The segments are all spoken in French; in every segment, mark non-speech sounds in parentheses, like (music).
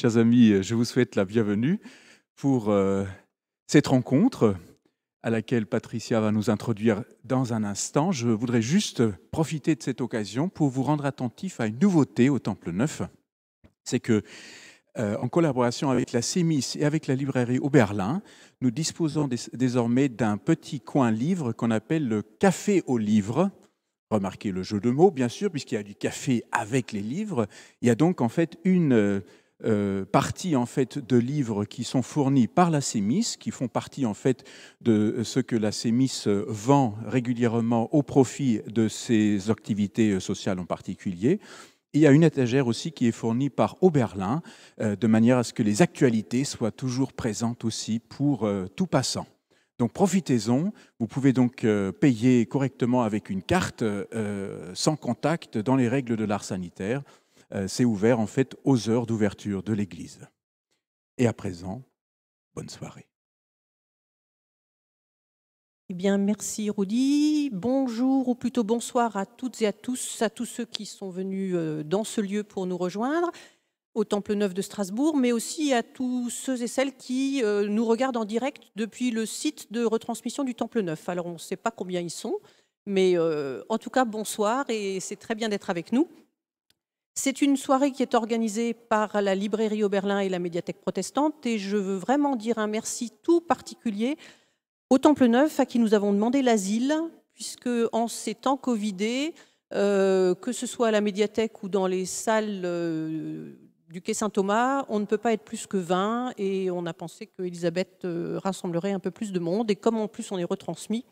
Chers amis, euh, je vous souhaite la bienvenue pour euh, cette rencontre à laquelle Patricia va nous introduire dans un instant. Je voudrais juste profiter de cette occasion pour vous rendre attentif à une nouveauté au Temple Neuf. C'est que euh, en collaboration avec la CEMIS et avec la librairie au Berlin, nous disposons désormais d'un petit coin livre qu'on appelle le café au livre. Remarquez le jeu de mots, bien sûr, puisqu'il y a du café avec les livres. Il y a donc en fait une euh, partie en fait de livres qui sont fournis par la CEMIS, qui font partie en fait de ce que la CEMIS vend régulièrement au profit de ses activités sociales en particulier. il y a une étagère aussi qui est fournie par Oberlin, euh, de manière à ce que les actualités soient toujours présentes aussi pour euh, tout passant. Donc profitez-en, vous pouvez donc payer correctement avec une carte sans contact dans les règles de l'art sanitaire. C'est euh, ouvert en fait aux heures d'ouverture de l'Église. Et à présent, bonne soirée. Eh bien, merci Rudy. Bonjour ou plutôt bonsoir à toutes et à tous, à tous ceux qui sont venus euh, dans ce lieu pour nous rejoindre au Temple Neuf de Strasbourg, mais aussi à tous ceux et celles qui euh, nous regardent en direct depuis le site de retransmission du Temple Neuf. Alors, on ne sait pas combien ils sont, mais en tout cas, bonsoir et c'est très bien d'être avec nous. C'est une soirée qui est organisée par la librairie au Berlin et la médiathèque protestante et je veux vraiment dire un merci tout particulier au Temple Neuf à qui nous avons demandé l'asile puisque en ces temps Covidés, euh, que ce soit à la médiathèque ou dans les salles euh, du quai Saint-Thomas, on ne peut pas être plus que 20 et on a pensé qu'Elisabeth euh, rassemblerait un peu plus de monde et comme en plus on est retransmis,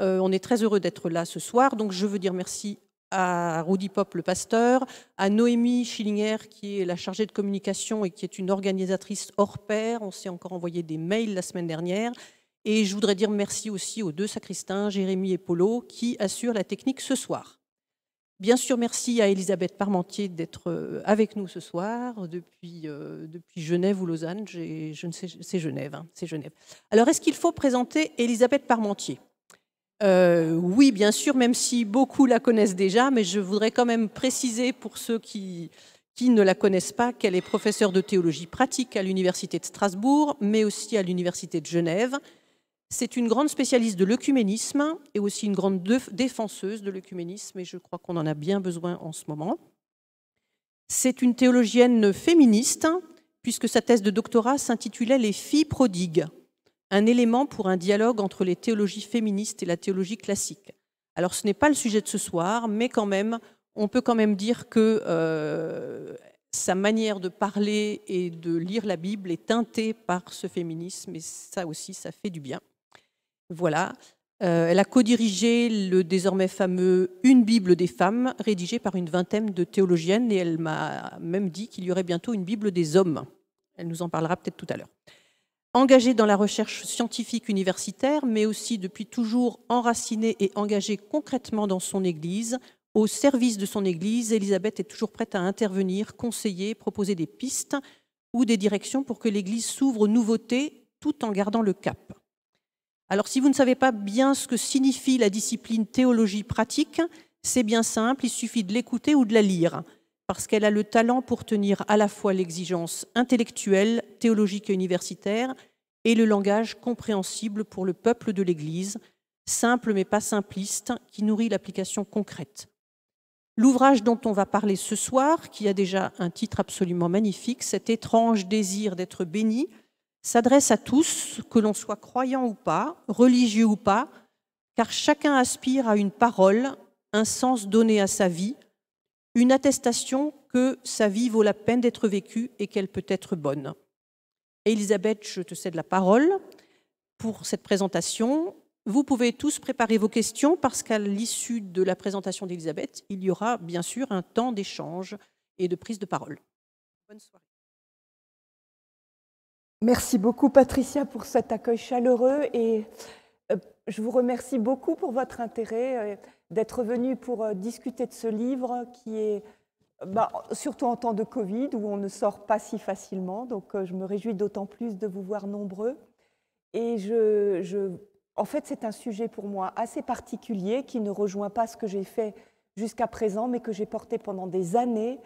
on est très heureux d'être là ce soir. Donc je veux dire merci à Rudy Pop, le pasteur, à Noémie Schillinger, qui est la chargée de communication et qui est une organisatrice hors pair. On s'est encore envoyé des mails la semaine dernière. Et je voudrais dire merci aussi aux deux sacristains, Jérémy et Polo, qui assurent la technique ce soir. Bien sûr, merci à Elisabeth Parmentier d'être euh, avec nous ce soir depuis, euh, depuis Genève ou Lausanne. Je ne sais, c'est Genève, hein, c'est Genève. Alors, est-ce qu'il faut présenter Elisabeth Parmentier euh, oui, bien sûr, même si beaucoup la connaissent déjà, mais je voudrais quand même préciser pour ceux qui, qui ne la connaissent pas qu'elle est professeure de théologie pratique à l'Université de Strasbourg, mais aussi à l'Université de Genève. C'est une grande spécialiste de l'œcuménisme et aussi une grande défenseuse de l'œcuménisme, et je crois qu'on en a bien besoin en ce moment. C'est une théologienne féministe, puisque sa thèse de doctorat s'intitulait Les filles prodigues un élément pour un dialogue entre les théologies féministes et la théologie classique. Alors ce n'est pas le sujet de ce soir, mais quand même, on peut quand même dire que euh, sa manière de parler et de lire la Bible est teintée par ce féminisme, et ça aussi, ça fait du bien. Voilà. Euh, elle a co-dirigé le désormais fameux Une Bible des femmes, rédigée par une vingtaine de théologiennes, et elle m'a même dit qu'il y aurait bientôt une Bible des hommes. Elle nous en parlera peut-être tout à l'heure. Engagée dans la recherche scientifique universitaire, mais aussi depuis toujours enracinée et engagée concrètement dans son Église. Au service de son Église, Elisabeth est toujours prête à intervenir, conseiller, proposer des pistes ou des directions pour que l'Église s'ouvre aux nouveautés tout en gardant le cap. Alors si vous ne savez pas bien ce que signifie la discipline théologie pratique, c'est bien simple, il suffit de l'écouter ou de la lire, parce qu'elle a le talent pour tenir à la fois l'exigence intellectuelle, théologique et universitaire, et le langage compréhensible pour le peuple de l'Église, simple mais pas simpliste, qui nourrit l'application concrète. L'ouvrage dont on va parler ce soir, qui a déjà un titre absolument magnifique, Cet étrange désir d'être béni, s'adresse à tous, que l'on soit croyant ou pas, religieux ou pas, car chacun aspire à une parole, un sens donné à sa vie, une attestation que sa vie vaut la peine d'être vécue et qu'elle peut être bonne. Elisabeth, je te cède la parole pour cette présentation. Vous pouvez tous préparer vos questions parce qu'à l'issue de la présentation d'Elisabeth, il y aura bien sûr un temps d'échange et de prise de parole. Bonne soirée. Merci beaucoup Patricia pour cet accueil chaleureux et euh, je vous remercie beaucoup pour votre intérêt euh, d'être venu pour euh, discuter de ce livre qui est bah, surtout en temps de Covid où on ne sort pas si facilement. Donc euh, je me réjouis d'autant plus de vous voir nombreux. Et en fait, c'est un sujet pour moi assez particulier qui ne rejoint pas ce que j'ai fait jusqu'à présent, mais que j'ai porté pendant des années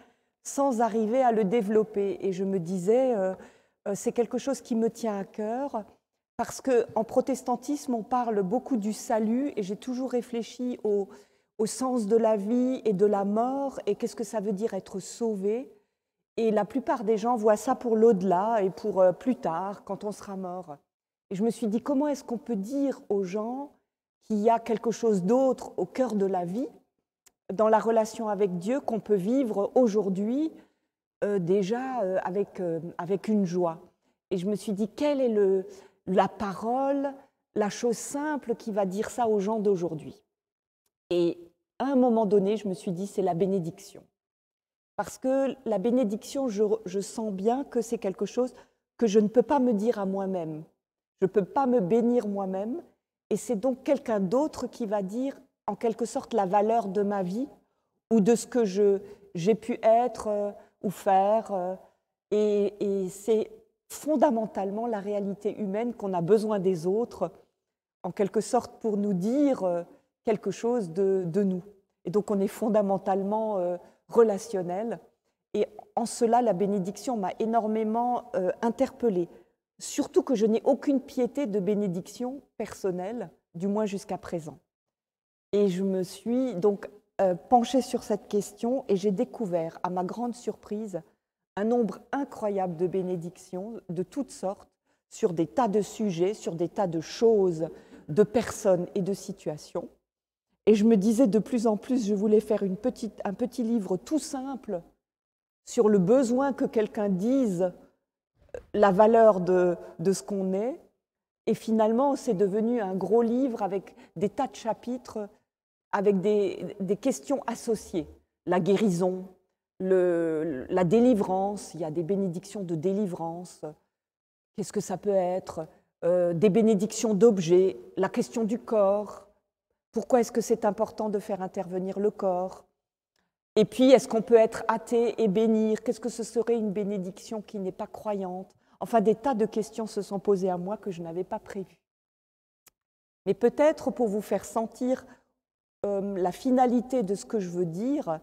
sans arriver à le développer. Et je me disais, euh, euh, c'est quelque chose qui me tient à cœur. Parce qu'en protestantisme, on parle beaucoup du salut et j'ai toujours réfléchi au, au sens de la vie et de la mort et qu'est-ce que ça veut dire être sauvé. Et la plupart des gens voient ça pour l'au-delà et pour euh, plus tard, quand on sera mort. Et je me suis dit, comment est-ce qu'on peut dire aux gens qu'il y a quelque chose d'autre au cœur de la vie, dans la relation avec Dieu qu'on peut vivre aujourd'hui euh, déjà euh, avec, avec une joie. Et je me suis dit, quelle est le, la parole, la chose simple qui va dire ça aux gens d'aujourd'hui et à un moment donné, je me suis dit, c'est la bénédiction. Parce que la bénédiction, je, sens bien que c'est quelque chose que je ne peux pas me dire à moi-même. Je ne peux pas me bénir moi-même. Et c'est donc quelqu'un d'autre qui va dire, en quelque sorte, la valeur de ma vie ou de ce que j'ai pu être euh, ou faire. Euh. et c'est fondamentalement la réalité humaine qu'on a besoin des autres, en quelque sorte, pour nous dire euh, quelque chose de, nous. Et donc on est fondamentalement euh, relationnel. Et en cela, la bénédiction m'a énormément euh, interpellée. Surtout que je n'ai aucune piété de bénédiction personnelle, du moins jusqu'à présent. Et je me suis donc euh, penchée sur cette question et j'ai découvert, à ma grande surprise, un nombre incroyable de bénédictions de toutes sortes sur des tas de sujets, sur des tas de choses, de personnes et de situations. Et je me disais de plus en plus, je voulais faire un petit livre tout simple sur le besoin que quelqu'un dise euh, la valeur de, ce qu'on est. Et finalement, c'est devenu un gros livre avec des tas de chapitres, avec des, questions associées. La guérison, la délivrance, il y a des bénédictions de délivrance. Qu'est-ce que ça peut être euh, Des bénédictions d'objets, la question du corps, pourquoi est-ce que c'est important de faire intervenir le corps Et puis, est-ce qu'on peut être athée et bénir Qu'est-ce que ce serait une bénédiction qui n'est pas croyante Enfin, des tas de questions se sont posées à moi que je n'avais pas prévues. Mais peut-être pour vous faire sentir euh, la finalité de ce que je veux dire,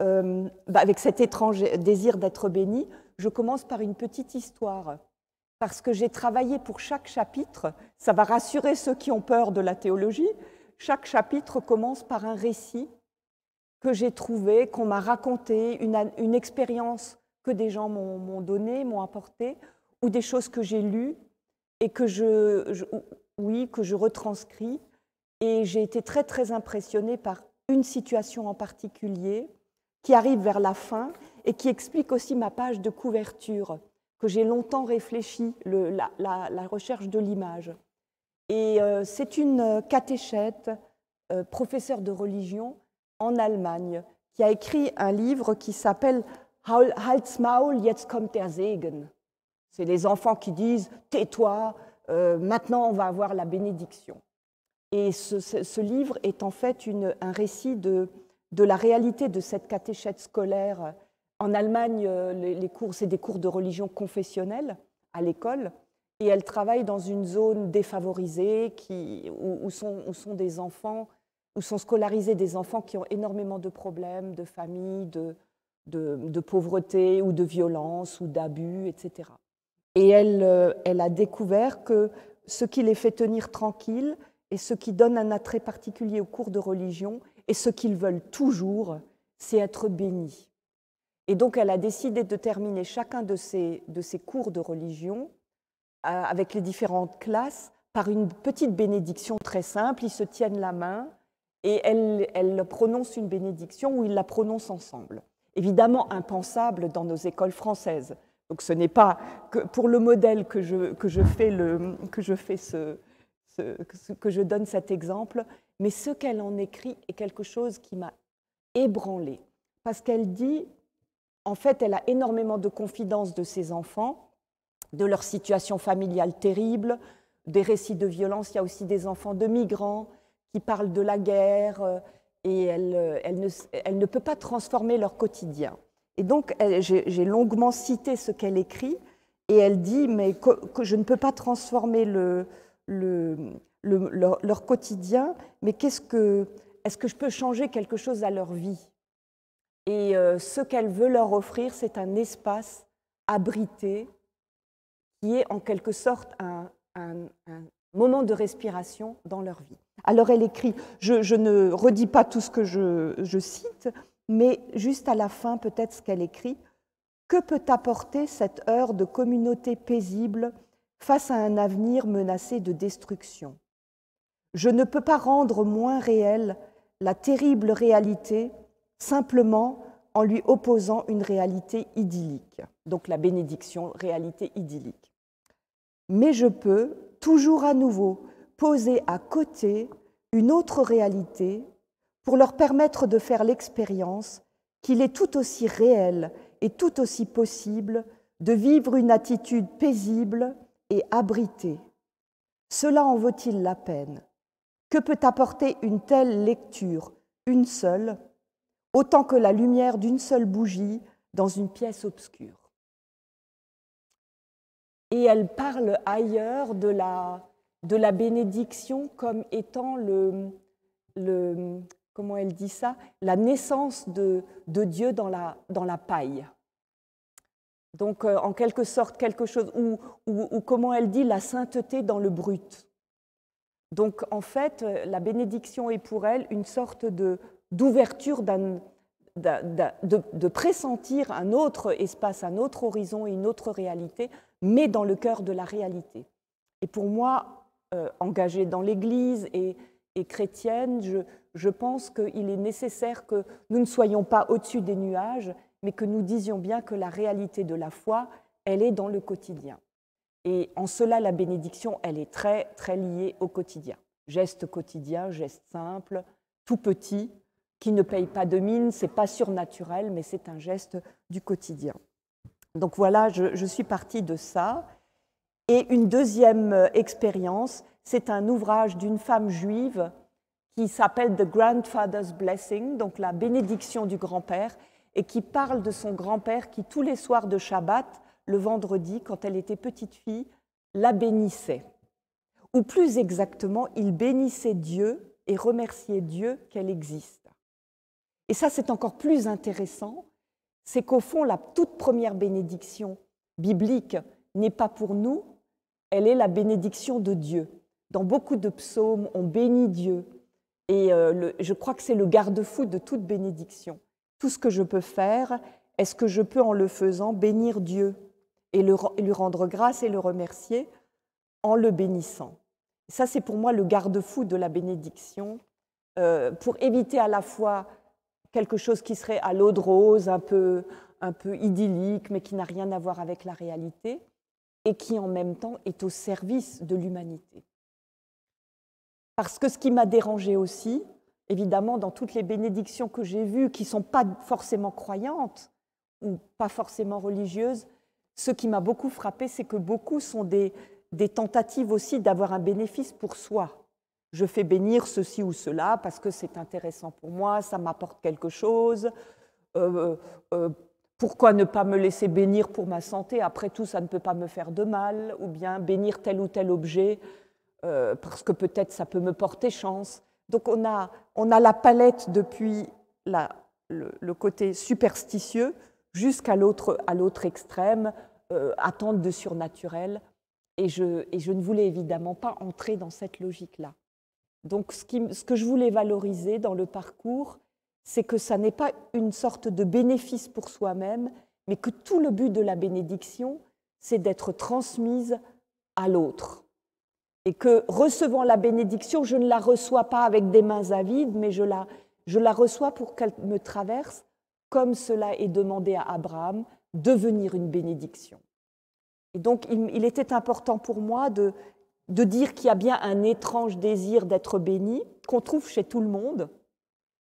euh, bah, avec cet étrange désir d'être béni, je commence par une petite histoire. Parce que j'ai travaillé pour chaque chapitre, ça va rassurer ceux qui ont peur de la théologie, chaque chapitre commence par un récit que j'ai trouvé, qu'on m'a raconté, une, expérience que des gens m'ont donnée, m'ont apportée, ou des choses que j'ai lues et que je, oui, que je retranscris. Et j'ai été très, très impressionnée par une situation en particulier qui arrive vers la fin et qui explique aussi ma page de couverture, que j'ai longtemps réfléchi, la recherche de l'image. Et euh, c'est une euh, catéchète, euh, professeure de religion en Allemagne, qui a écrit un livre qui s'appelle Halt's Maul, jetzt kommt der Segen. C'est les enfants qui disent Tais-toi, maintenant on va avoir la bénédiction. Et ce, livre est en fait un récit de, la réalité de cette catéchète scolaire. En Allemagne, les cours, c'est des cours de religion confessionnelle à l'école et elle travaille dans une zone défavorisée où, sont, des enfants, où sont scolarisés des enfants qui ont énormément de problèmes de famille, de, pauvreté ou de violence ou d'abus, etc. Et euh, elle, a découvert que ce qui les fait tenir tranquilles et ce qui donne un attrait particulier aux cours de religion et ce qu'ils veulent toujours, c'est être bénis. Et donc elle a décidé de terminer chacun de de ces cours de religion euh, avec les différentes classes par une petite bénédiction très simple. Ils se tiennent la main et elle, prononce une bénédiction ou ils la prononcent ensemble. Évidemment impensable dans nos écoles françaises. Donc ce n'est pas pour le modèle que je, fais, que, je fais ce, que je donne cet exemple, mais ce qu'elle en écrit est quelque chose qui m'a ébranlée. Parce qu'elle dit, en fait, elle a énormément de confidence de ses enfants de leur situation familiale terrible, des récits de violence. Il y a aussi des enfants de migrants qui parlent de la guerre euh, et euh, elle, ne, peut pas transformer leur quotidien. Et donc, j'ai longuement cité ce qu'elle écrit et elle dit Mais que, je ne peux pas transformer leur, quotidien, mais que. Est-ce que je peux changer quelque chose à leur vie Et euh, ce qu'elle veut leur offrir, c'est un espace abrité, qui est en quelque sorte un, moment de respiration dans leur vie. Alors elle écrit, je, ne redis pas tout ce que je, je cite, mais juste à la fin peut-être ce qu'elle écrit, que peut apporter cette heure de communauté paisible face à un avenir menacé de destruction Je ne peux pas rendre moins réelle la terrible réalité simplement en lui opposant une réalité idyllique, donc la bénédiction, réalité idyllique mais je peux toujours à nouveau poser à côté une autre réalité pour leur permettre de faire l'expérience qu'il est tout aussi réel et tout aussi possible de vivre une attitude paisible et abritée. Cela en vaut-il la peine Que peut apporter une telle lecture, une seule, autant que la lumière d'une seule bougie dans une pièce obscure et elle parle ailleurs de la, de la bénédiction comme étant le, le, comment elle dit ça, la naissance de, de Dieu dans la, dans la paille. Donc, euh, en quelque sorte, quelque chose, ou, comment elle dit, la sainteté dans le brut. Donc, en fait, euh, la bénédiction est pour elle une sorte de, d'ouverture de, de pressentir un autre espace, un autre horizon et une autre réalité mais dans le cœur de la réalité. Et pour moi, euh, engagée dans l'Église et, chrétienne, je, pense qu'il est nécessaire que nous ne soyons pas au-dessus des nuages, mais que nous disions bien que la réalité de la foi, elle est dans le quotidien. Et en cela, la bénédiction, elle est très, très liée au quotidien. Geste quotidien, geste simple, tout petit, qui ne paye pas de mine, c'est pas surnaturel, mais c'est un geste du quotidien. Donc voilà, je, suis partie de ça. Et une deuxième euh, expérience, c'est un ouvrage d'une femme juive qui s'appelle The Grandfather's Blessing, donc la bénédiction du grand-père, et qui parle de son grand-père qui, tous les soirs de Shabbat, le vendredi, quand elle était petite fille, la bénissait. Ou plus exactement, il bénissait Dieu et remerciait Dieu qu'elle existe. Et ça, c'est encore plus intéressant c'est qu'au fond, la toute première bénédiction biblique n'est pas pour nous, elle est la bénédiction de Dieu. Dans beaucoup de psaumes, on bénit Dieu. Et euh, je crois que c'est le garde-fou de toute bénédiction. Tout ce que je peux faire, est-ce que je peux, en le faisant, bénir Dieu et lui rendre grâce et le remercier en le bénissant Ça, c'est pour moi le garde-fou de la bénédiction, euh, pour éviter à la fois quelque chose qui serait à l'eau de rose, un peu, idyllique, mais qui n'a rien à voir avec la réalité, et qui en même temps est au service de l'humanité. Parce que ce qui m'a dérangé aussi, évidemment, dans toutes les bénédictions que j'ai vues, qui ne sont pas forcément croyantes ou pas forcément religieuses, ce qui m'a beaucoup frappé, c'est que beaucoup sont des tentatives aussi d'avoir un bénéfice pour soi je fais bénir ceci ou cela parce que c'est intéressant pour moi, ça m'apporte quelque chose. Euh, euh, euh, pourquoi ne pas me laisser bénir pour ma santé Après tout, ça ne peut pas me faire de mal. Ou bien bénir tel ou tel objet parce que peut-être ça peut me porter chance. Donc on a, on a la palette depuis le, côté superstitieux jusqu'à l'autre extrême, attente de surnaturel. Et je, et je ne voulais évidemment pas entrer dans cette logique-là. Donc ce, que je voulais valoriser dans le parcours, c'est que ça n'est pas une sorte de bénéfice pour soi-même, mais que tout le but de la bénédiction, c'est d'être transmise à l'autre. Et que recevant la bénédiction, je ne la reçois pas avec des mains avides, mais je la, je la reçois pour qu'elle me traverse, comme cela est demandé à Abraham, devenir une bénédiction. Et donc, il était important pour moi de, de dire qu'il y a bien un étrange désir d'être béni qu'on trouve chez tout le monde,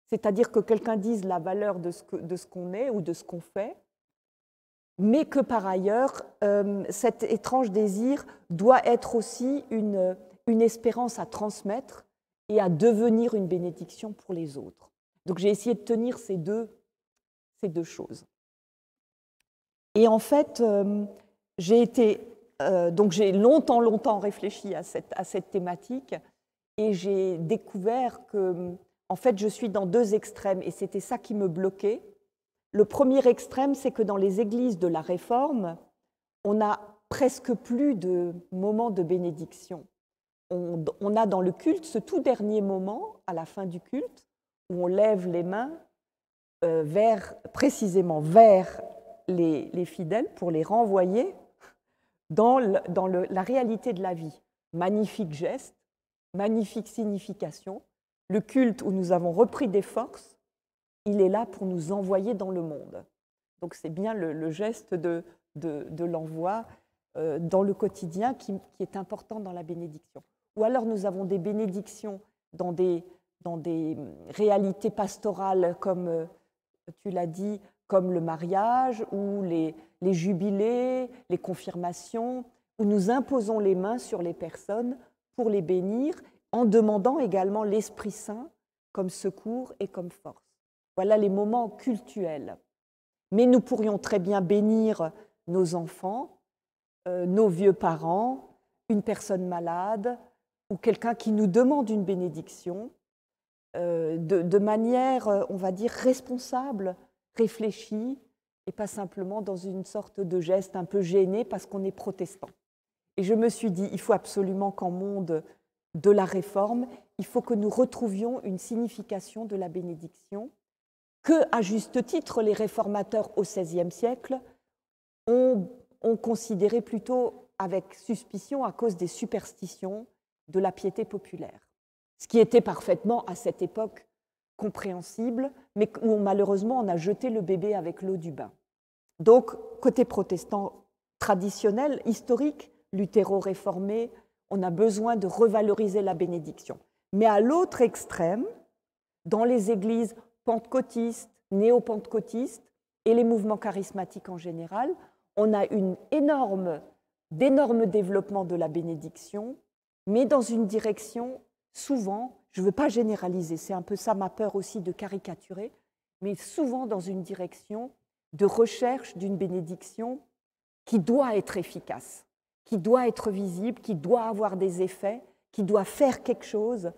c'est-à-dire que quelqu'un dise la valeur de ce qu'on est ou de ce qu'on fait, mais que par ailleurs, euh, cet étrange désir doit être aussi une, espérance à transmettre et à devenir une bénédiction pour les autres. Donc j'ai essayé de tenir ces deux, choses. Et en fait, euh, j'ai été euh, donc j'ai longtemps, longtemps réfléchi à cette, thématique et j'ai découvert que, en fait, je suis dans deux extrêmes et c'était ça qui me bloquait. Le premier extrême, c'est que dans les églises de la Réforme, on n'a presque plus de moments de bénédiction. On, a dans le culte ce tout dernier moment, à la fin du culte, où on lève les mains euh, vers, précisément vers les, fidèles pour les renvoyer dans, la réalité de la vie. Magnifique geste, magnifique signification. Le culte où nous avons repris des forces, il est là pour nous envoyer dans le monde. Donc c'est bien le, geste de, l'envoi euh, dans le quotidien qui, qui, est important dans la bénédiction. Ou alors nous avons des bénédictions dans des, dans des réalités pastorales comme, euh, tu l'as dit, comme le mariage ou les, les jubilés, les confirmations, où nous imposons les mains sur les personnes pour les bénir, en demandant également l'Esprit Saint comme secours et comme force. Voilà les moments cultuels. Mais nous pourrions très bien bénir nos enfants, euh, nos vieux parents, une personne malade ou quelqu'un qui nous demande une bénédiction euh, de, manière, euh, on va dire, responsable, réfléchie, et pas simplement dans une sorte de geste un peu gêné parce qu'on est protestant. Et je me suis dit, il faut absolument qu'en monde de la réforme, il faut que nous retrouvions une signification de la bénédiction que, à juste titre, les réformateurs au XVIe siècle ont, ont considéré plutôt avec suspicion à cause des superstitions de la piété populaire. Ce qui était parfaitement, à cette époque, compréhensible, mais où malheureusement on a jeté le bébé avec l'eau du bain. Donc, côté protestant traditionnel, historique, luthéro-réformé, on a besoin de revaloriser la bénédiction. Mais à l'autre extrême, dans les églises pentecôtistes, néo-pentecôtistes et les mouvements charismatiques en général, on a une énorme, d'énormes développement de la bénédiction, mais dans une direction souvent, je ne veux pas généraliser, c'est un peu ça ma peur aussi de caricaturer, mais souvent dans une direction de recherche d'une bénédiction qui doit être efficace, qui doit être visible, qui doit avoir des effets, qui doit faire quelque chose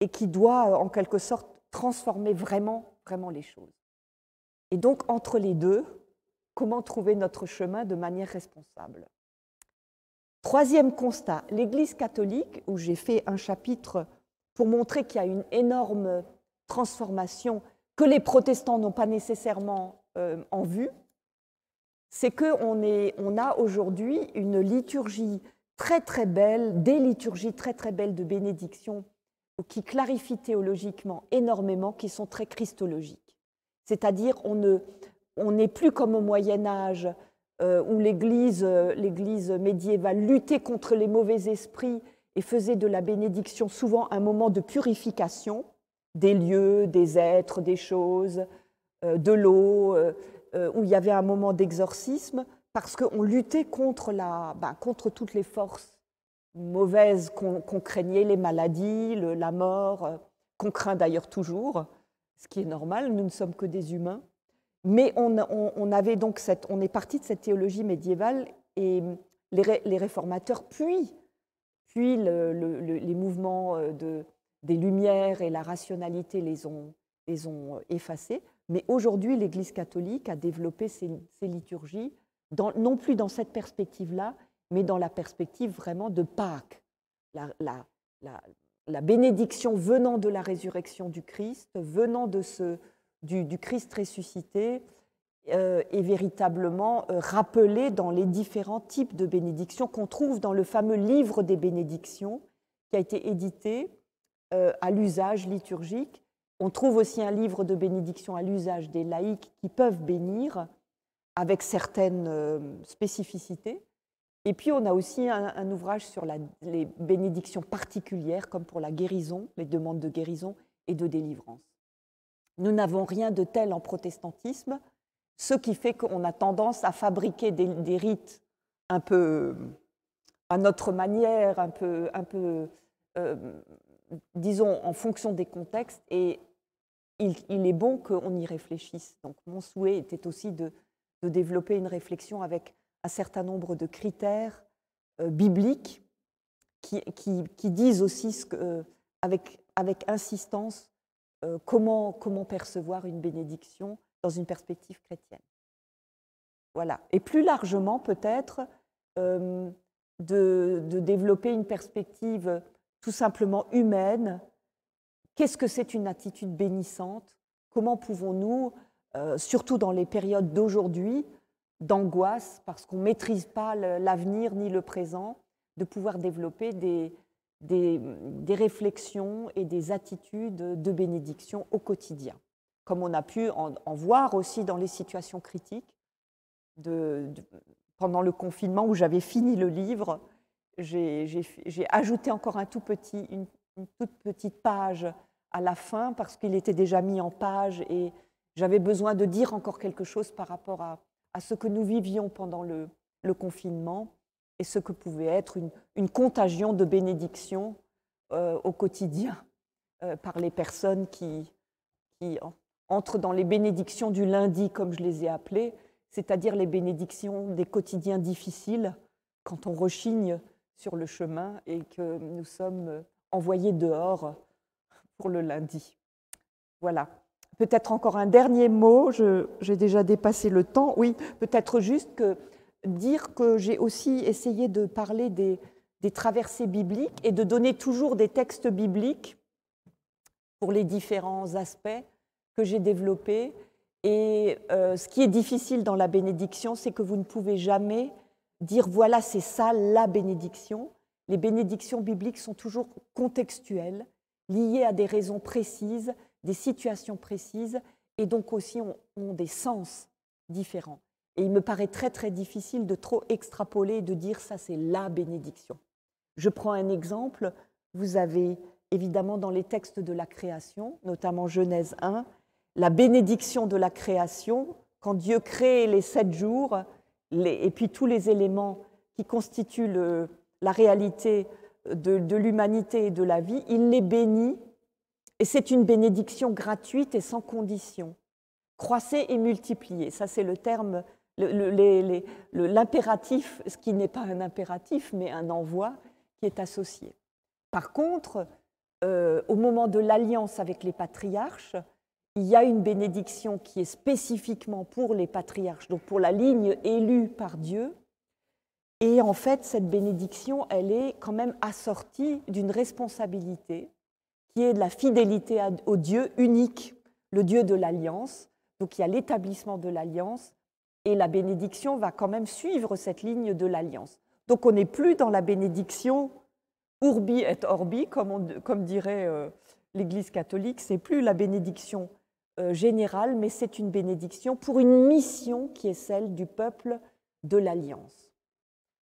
et qui doit euh, en quelque sorte transformer vraiment, vraiment les choses. Et donc entre les deux, comment trouver notre chemin de manière responsable Troisième constat, l'Église catholique, où j'ai fait un chapitre pour montrer qu'il y a une énorme transformation que les protestants n'ont pas nécessairement euh, en vue, c'est qu'on on a aujourd'hui une liturgie très très belle, des liturgies très très belles de bénédiction qui clarifient théologiquement énormément, qui sont très christologiques. C'est-à-dire on n'est plus comme au Moyen Âge euh, où euh, l'Église médiévale luttait contre les mauvais esprits et faisait de la bénédiction souvent un moment de purification des lieux, des êtres, des choses, euh, de l'eau, euh, euh, où il y avait un moment d'exorcisme, parce qu'on luttait contre, bah, toutes les forces mauvaises qu'on craignait, les maladies, la mort, qu'on craint d'ailleurs toujours, ce qui est normal, nous ne sommes que des humains. Mais on, on, donc cette, est parti de cette théologie médiévale et les, réformateurs, puis, puis les mouvements des Lumières et la rationalité les les ont effacés. Mais aujourd'hui, l'Église catholique a développé ses, liturgies, non plus dans cette perspective-là, mais dans la perspective vraiment de Pâques. La, bénédiction venant de la résurrection du Christ, venant de ce, du, Christ ressuscité, euh, est véritablement euh, rappelée dans les différents types de bénédictions qu'on trouve dans le fameux livre des bénédictions qui a été édité euh, à l'usage liturgique on trouve aussi un livre de bénédiction à l'usage des laïcs qui peuvent bénir avec certaines euh, spécificités. Et puis on a aussi un, ouvrage sur les bénédictions particulières, comme pour la guérison, les demandes de guérison et de délivrance. Nous n'avons rien de tel en protestantisme, ce qui fait qu'on a tendance à fabriquer des, rites un peu euh, à notre manière, un peu, euh, disons, en fonction des contextes, et il, est bon qu'on y réfléchisse. Donc mon souhait était aussi de, développer une réflexion avec un certain nombre de critères euh, bibliques qui, disent aussi euh, avec, insistance euh, comment, percevoir une bénédiction dans une perspective chrétienne. Voilà. Et plus largement, peut-être, de, développer une perspective tout simplement humaine Qu'est-ce que c'est une attitude bénissante Comment pouvons-nous, euh, surtout dans les périodes d'aujourd'hui, d'angoisse, parce qu'on ne maîtrise pas l'avenir ni le présent, de pouvoir développer des, des, des, réflexions et des attitudes de bénédiction au quotidien, comme on a pu en, voir aussi dans les situations critiques. De, pendant le confinement où j'avais fini le livre, j'ai ajouté encore un tout petit, une toute petite page à la fin parce qu'il était déjà mis en page et j'avais besoin de dire encore quelque chose par rapport à, ce que nous vivions pendant le, confinement et ce que pouvait être une, contagion de bénédictions euh, au quotidien euh, par les personnes qui, qui entrent dans les bénédictions du lundi, comme je les ai appelées, c'est-à-dire les bénédictions des quotidiens difficiles quand on rechigne sur le chemin et que nous sommes envoyés dehors pour le lundi. Voilà. Peut-être encore un dernier mot, j'ai déjà dépassé le temps. Oui, peut-être juste que dire que j'ai aussi essayé de parler des, traversées bibliques et de donner toujours des textes bibliques pour les différents aspects que j'ai développés. Et euh, ce qui est difficile dans la bénédiction, c'est que vous ne pouvez jamais dire voilà, c'est ça la bénédiction. Les bénédictions bibliques sont toujours contextuelles liées à des raisons précises, des situations précises, et donc aussi ont, des sens différents. Et il me paraît très très difficile de trop extrapoler et de dire ça c'est la bénédiction. Je prends un exemple, vous avez évidemment dans les textes de la création, notamment Genèse 1, la bénédiction de la création, quand Dieu crée les sept jours, et puis tous les éléments qui constituent la réalité de, l'humanité et de la vie, il les bénit, et c'est une bénédiction gratuite et sans condition. Croissez et multipliez, ça c'est le terme, l'impératif, ce qui n'est pas un impératif, mais un envoi qui est associé. Par contre, euh, au moment de l'alliance avec les patriarches, il y a une bénédiction qui est spécifiquement pour les patriarches, donc pour la ligne élue par Dieu, et en fait, cette bénédiction, elle est quand même assortie d'une responsabilité qui est de la fidélité au Dieu unique, le Dieu de l'alliance. Donc il y a l'établissement de l'alliance et la bénédiction va quand même suivre cette ligne de l'alliance. Donc on n'est plus dans la bénédiction urbi et orbi, comme, dirait euh, l'Église catholique, c'est plus la bénédiction euh, générale, mais c'est une bénédiction pour une mission qui est celle du peuple de l'alliance.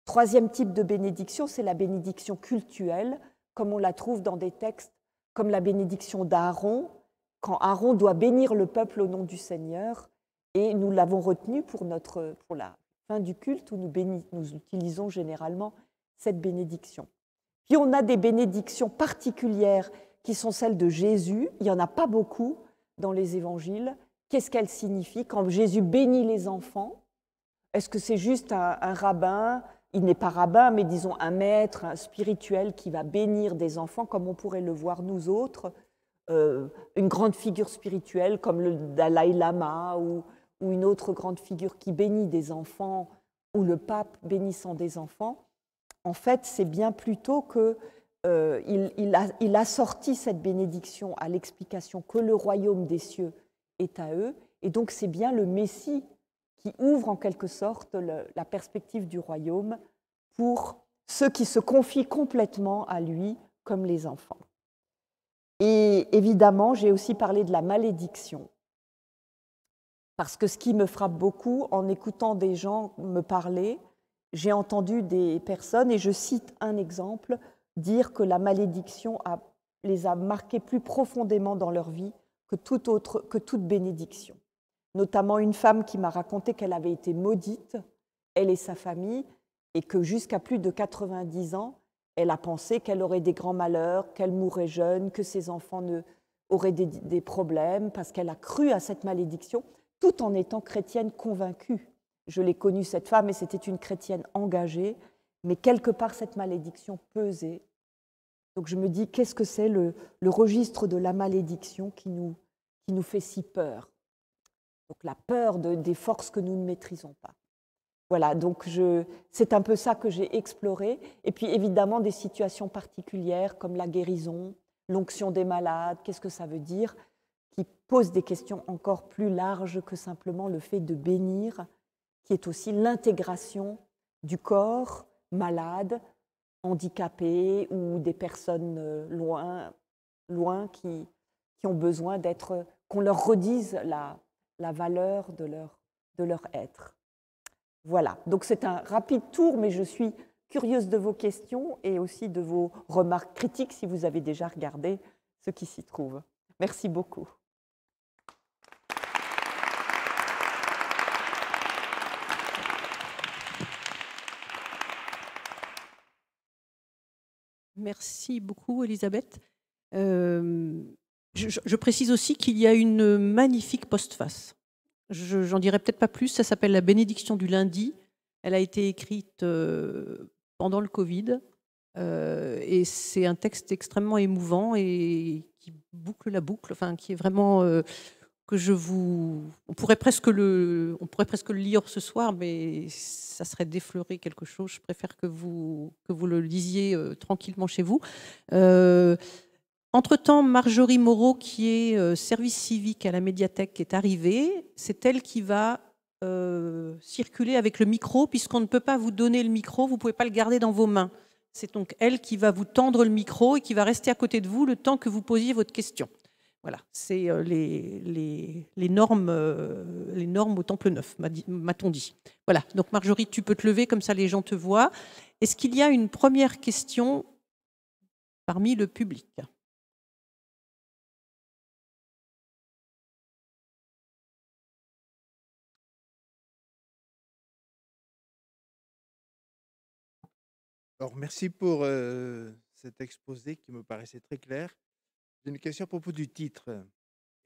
Troisième type de bénédiction, c'est la bénédiction cultuelle, comme on la trouve dans des textes comme la bénédiction d'Aaron, quand Aaron doit bénir le peuple au nom du Seigneur, et nous l'avons retenu pour, notre, pour la fin du culte où nous, nous utilisons généralement cette bénédiction. Puis on a des bénédictions particulières qui sont celles de Jésus. Il n'y en a pas beaucoup dans les évangiles. Qu'est-ce qu'elles signifient Quand Jésus bénit les enfants, est-ce que c'est juste un rabbin il n'est pas rabbin, mais disons un maître un spirituel qui va bénir des enfants, comme on pourrait le voir nous autres, euh, une grande figure spirituelle comme le Dalai Lama ou, une autre grande figure qui bénit des enfants, ou le pape bénissant des enfants. En fait, c'est bien plutôt que euh, il, a, sorti cette bénédiction à l'explication que le royaume des cieux est à eux, et donc c'est bien le Messie qui ouvre en quelque sorte la perspective du royaume pour ceux qui se confient complètement à lui, comme les enfants. Et évidemment, j'ai aussi parlé de la malédiction. Parce que ce qui me frappe beaucoup, en écoutant des gens me parler, j'ai entendu des personnes, et je cite un exemple, dire que la malédiction les a marqués plus profondément dans leur vie que toute, autre, que toute bénédiction. Notamment une femme qui m'a raconté qu'elle avait été maudite, elle et sa famille, et que jusqu'à plus de 90 ans, elle a pensé qu'elle aurait des grands malheurs, qu'elle mourrait jeune, que ses enfants ne, auraient des, problèmes, parce qu'elle a cru à cette malédiction, tout en étant chrétienne convaincue. Je l'ai connue, cette femme, et c'était une chrétienne engagée, mais quelque part, cette malédiction pesait. Donc je me dis, qu'est-ce que c'est le, registre de la malédiction qui nous, fait si peur Donc la peur des forces que nous ne maîtrisons pas. Voilà, donc c'est un peu ça que j'ai exploré. Et puis évidemment des situations particulières comme la guérison, l'onction des malades, qu'est-ce que ça veut dire, qui posent des questions encore plus larges que simplement le fait de bénir, qui est aussi l'intégration du corps malade, handicapé ou des personnes euh, loin, loin qui, ont besoin d'être, qu'on leur redise la, la valeur de leur, de leur être. Voilà, donc c'est un rapide tour, mais je suis curieuse de vos questions et aussi de vos remarques critiques si vous avez déjà regardé ce qui s'y trouve. Merci beaucoup. Merci beaucoup, Elisabeth. Euh, je, précise aussi qu'il y a une magnifique postface J'en dirais dirai peut-être pas plus. Ça s'appelle La bénédiction du lundi. Elle a été écrite euh, pendant le Covid. Euh, et c'est un texte extrêmement émouvant et qui boucle la boucle, enfin, qui est vraiment euh, que je vous. On pourrait presque le, on pourrait presque le lire ce soir, mais ça serait défleurer quelque chose. Je préfère que vous, que vous le lisiez tranquillement chez vous. Entre-temps, Marjorie Moreau, qui est euh, service civique à la médiathèque, est arrivée. C'est elle qui va euh, circuler avec le micro, puisqu'on ne peut pas vous donner le micro, vous ne pouvez pas le garder dans vos mains. C'est donc elle qui va vous tendre le micro et qui va rester à côté de vous le temps que vous posiez votre question. Voilà, c'est euh, normes, les normes au Temple Neuf, m'a-t-on dit. Voilà, donc Marjorie, tu peux te lever, comme ça les gens te voient. Est-ce qu'il y a une première question parmi le public Alors, merci pour cet exposé qui me paraissait très clair. J'ai une question à propos du titre.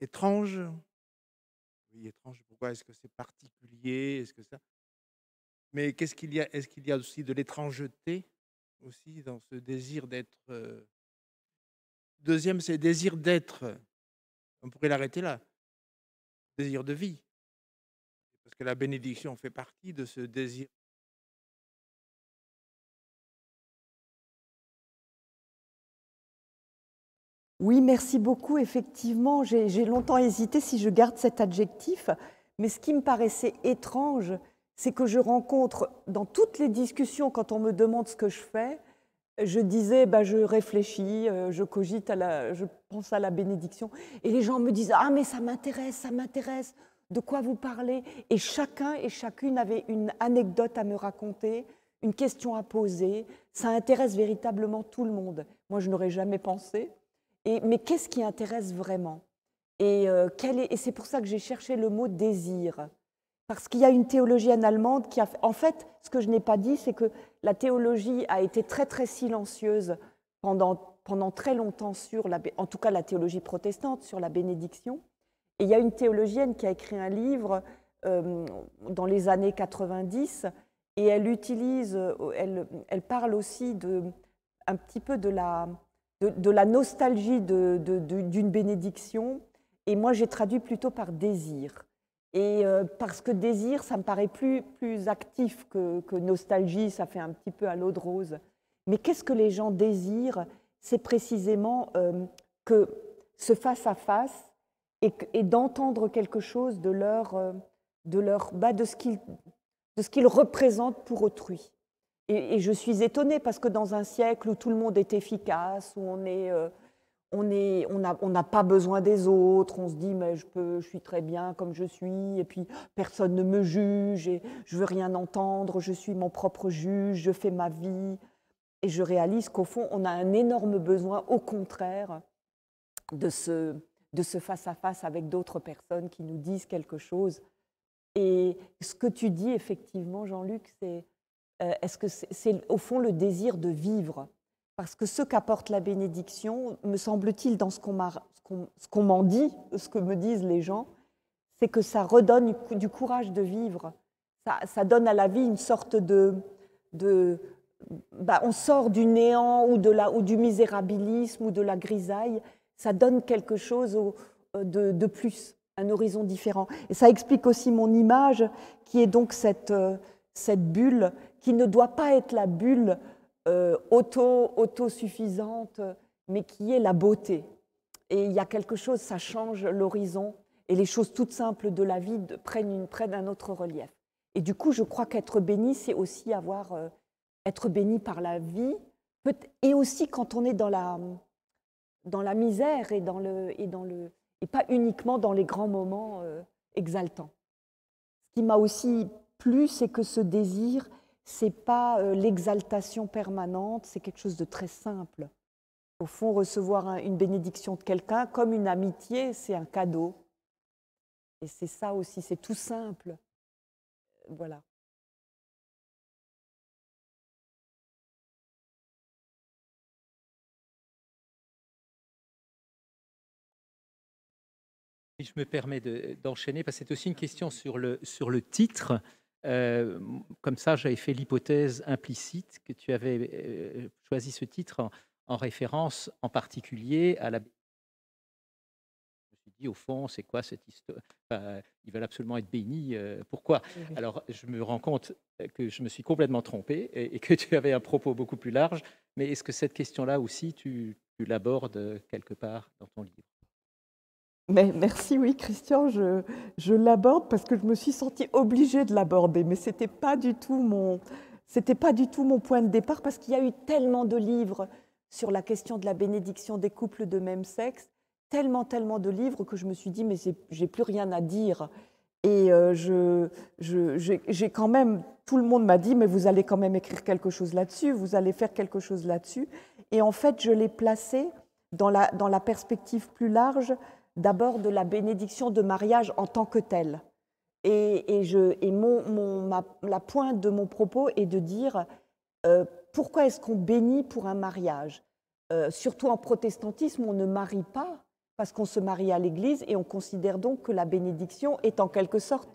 Étrange Oui, étrange, pourquoi Est-ce que c'est particulier Est-ce que ça Mais qu'est-ce qu'il y a Est-ce qu'il y a aussi de l'étrangeté aussi dans ce désir d'être Deuxième, c'est désir d'être. On pourrait l'arrêter là. Désir de vie. Parce que la bénédiction fait partie de ce désir Oui, merci beaucoup. Effectivement, j'ai longtemps hésité si je garde cet adjectif, mais ce qui me paraissait étrange, c'est que je rencontre dans toutes les discussions, quand on me demande ce que je fais, je disais, bah, je réfléchis, euh, je cogite, à la, je pense à la bénédiction. Et les gens me disent, ah mais ça m'intéresse, ça m'intéresse, de quoi vous parlez Et chacun et chacune avait une anecdote à me raconter, une question à poser. Ça intéresse véritablement tout le monde. Moi, je n'aurais jamais pensé mais qu'est-ce qui intéresse vraiment Et, euh, est c'est pour ça que j'ai cherché le mot désir. Parce qu'il y a une théologienne allemande qui a... En fait, ce que je n'ai pas dit, c'est que la théologie a été très très silencieuse pendant, pendant très longtemps sur, la, en tout cas la théologie protestante, sur la bénédiction. Et il y a une théologienne qui a écrit un livre euh, dans les années 90 et elle utilise, euh, elle, elle parle aussi de, un petit peu de la, de, la nostalgie d'une bénédiction. Et moi, j'ai traduit plutôt par désir. Et euh, parce que désir, ça me paraît plus, actif que, nostalgie, ça fait un petit peu à l'eau de rose. Mais qu'est-ce que les gens désirent C'est précisément euh, que ce face-à-face et, d'entendre quelque chose de leur, euh, de bah, de ce qu'ils représentent pour autrui et, je suis étonnée parce que dans un siècle où tout le monde est efficace, où on est, euh, on est, on n'a pas besoin des autres, on se dit mais je peux, je suis très bien comme je suis, et puis oh, personne ne me juge, et je veux rien entendre, je suis mon propre juge, je fais ma vie, et je réalise qu'au fond on a un énorme besoin, au contraire, de ce, de ce face à face avec d'autres personnes qui nous disent quelque chose. Et ce que tu dis effectivement, Jean-Luc, c'est euh, est-ce que c'est au fond le désir de vivre Parce que ce qu'apporte la bénédiction, me semble-t-il, dans ce qu'on m'en dit, ce que me disent les gens, c'est que ça redonne du courage de vivre. Ça, donne à la vie une sorte de... Bah, on sort du néant ou, du misérabilisme ou de la grisaille, ça donne quelque chose euh, de, plus, un horizon différent. Et ça explique aussi mon image, qui est donc cette euh, bulle qui ne doit pas être la bulle euh, auto, autosuffisante, mais qui est la beauté. Et il y a quelque chose, ça change l'horizon et les choses toutes simples de la vie prennent, une, un autre relief. Et du coup, je crois qu'être béni, c'est aussi avoir, euh, être béni par la vie, et aussi quand on est dans la, dans la misère et, dans le, et, dans le, et pas uniquement dans les grands moments euh, exaltants. Ce qui m'a aussi plu, c'est que ce désir, c'est pas euh, l'exaltation permanente, c'est quelque chose de très simple. Au fond, recevoir une bénédiction de quelqu'un, comme une amitié, c'est un cadeau. Et c'est ça aussi, c'est tout simple. Euh, voilà. je me permets d'enchaîner, parce que c'est aussi une question sur le, sur le titre. Euh, comme ça, j'avais fait l'hypothèse implicite que tu avais euh, choisi ce titre en, référence en particulier à la. Je me suis dit, au fond, c'est quoi cette histoire Ils veulent absolument être bénis. Euh, pourquoi Alors, je me rends compte que je me suis complètement trompé et, que tu avais un propos beaucoup plus large. Mais est-ce que cette question-là aussi, tu l'abordes quelque part dans ton livre merci, oui, Christian, je, je l'aborde parce que je me suis sentie obligée de l'aborder, mais ce n'était pas, du tout mon, pas du tout mon point de départ parce qu'il y a eu tellement de livres sur la question de la bénédiction des couples de même sexe, tellement, tellement de livres que je me suis dit, mais j'ai plus rien à dire. Et euh, je, j'ai quand même, tout le monde m'a dit, mais vous allez quand même écrire quelque chose là-dessus, vous allez faire quelque chose là-dessus. Et en fait, je l'ai placé dans la, dans la perspective plus large d'abord de la bénédiction de mariage en tant que telle. Et, je, la pointe de mon propos est de dire euh, pourquoi est-ce qu'on bénit pour un mariage euh, Surtout en protestantisme, on ne marie pas parce qu'on se marie à l'église et on considère donc que la bénédiction est en quelque sorte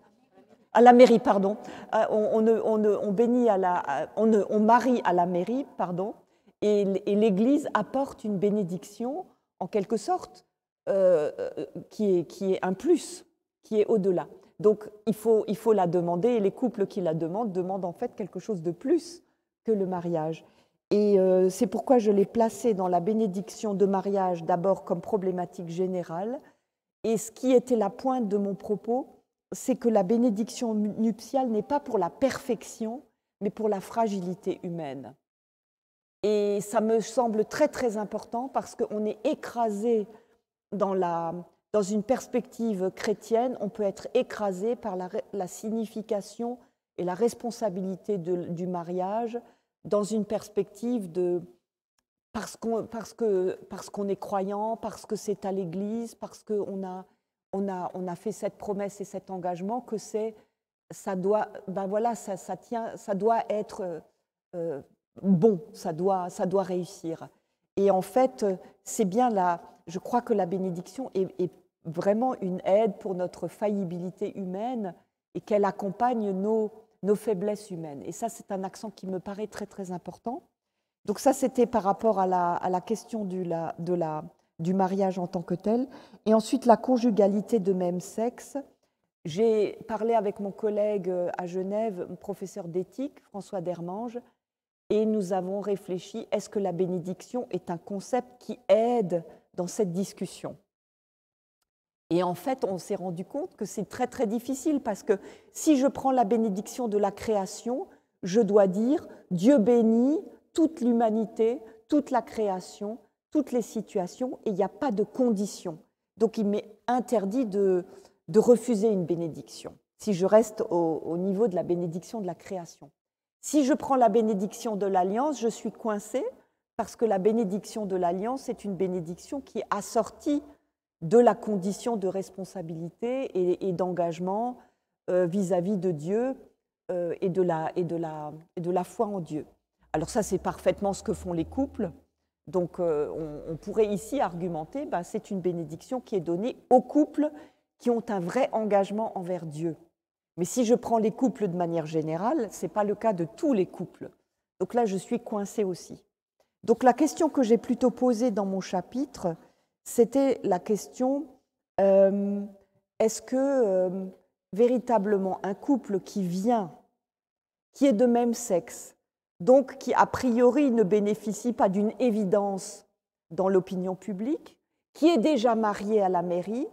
à la mairie, pardon. Euh, on, bénit à la, on, marie à la mairie, pardon, et l'Église apporte une bénédiction en quelque sorte euh, qui, est, un plus, qui est au-delà. Donc il faut, la demander et les couples qui la demandent demandent en fait quelque chose de plus que le mariage. Et euh, c'est pourquoi je l'ai placé dans la bénédiction de mariage d'abord comme problématique générale. Et ce qui était la pointe de mon propos, c'est que la bénédiction nuptiale n'est pas pour la perfection, mais pour la fragilité humaine. Et ça me semble très très important parce qu'on est écrasé dans, la, dans une perspective chrétienne, on peut être écrasé par la, signification et la responsabilité du mariage dans une perspective de parce qu'on parce que parce qu'on est croyant, parce que c'est à l'Église, parce qu'on a on a on a fait cette promesse et cet engagement que c'est ça doit ben voilà ça, ça tient ça doit être euh, euh, bon, ça doit ça doit réussir. Et en fait, euh, c'est bien là, je crois que la bénédiction est, est, vraiment une aide pour notre faillibilité humaine et qu'elle accompagne nos, nos faiblesses humaines. Et ça, c'est un accent qui me paraît très, très important. Donc ça, c'était par rapport à la, à la question du, de la, du mariage en tant que tel. Et ensuite, la conjugalité de même sexe. J'ai parlé avec mon collègue euh, à Genève, professeur d'éthique, François Dermange, et nous avons réfléchi, est-ce que la bénédiction est un concept qui aide dans cette discussion Et en fait, on s'est rendu compte que c'est très très difficile parce que si je prends la bénédiction de la création, je dois dire Dieu bénit toute l'humanité, toute la création, toutes les situations, et il n'y a pas de condition. Donc il m'est interdit de, refuser une bénédiction, si je reste au niveau de la bénédiction de la création. Si je prends la bénédiction de l'alliance, je suis coincée parce que la bénédiction de l'alliance est une bénédiction qui est assortie de la condition de responsabilité et, d'engagement euh, vis-à-vis de Dieu euh, et, de la, et, de la, foi en Dieu. Alors ça, c'est parfaitement ce que font les couples. Donc euh, on, pourrait ici argumenter, que bah, c'est une bénédiction qui est donnée aux couples qui ont un vrai engagement envers Dieu. Mais si je prends les couples de manière générale, ce n'est pas le cas de tous les couples. Donc là, je suis coincée aussi. Donc la question que j'ai plutôt posée dans mon chapitre, c'était la question euh, est-ce que euh, véritablement un couple qui vient, qui est de même sexe, donc qui a priori ne bénéficie pas d'une évidence dans l'opinion publique, qui est déjà marié à la mairie,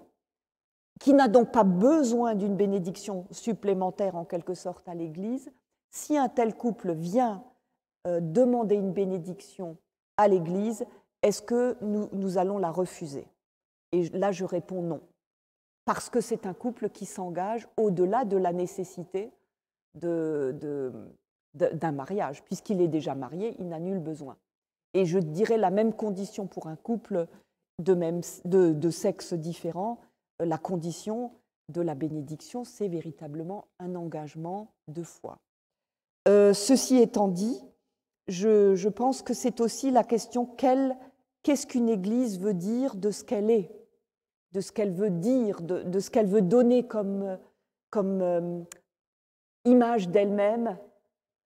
qui n'a donc pas besoin d'une bénédiction supplémentaire en quelque sorte à l'Église, si un tel couple vient euh, demander une bénédiction à l'Église, est-ce que nous, allons la refuser Et là, je réponds non, parce que c'est un couple qui s'engage au-delà de la nécessité d'un mariage. Puisqu'il est déjà marié, il n'a nul besoin. Et je dirais la même condition pour un couple de, même, de, sexe différent euh, la condition de la bénédiction, c'est véritablement un engagement de foi. Euh, ceci étant dit, je, pense que c'est aussi la question qu'est-ce qu'une Église veut dire de ce qu'elle est, de ce qu'elle veut dire, de, ce qu'elle veut donner comme, euh, image d'elle-même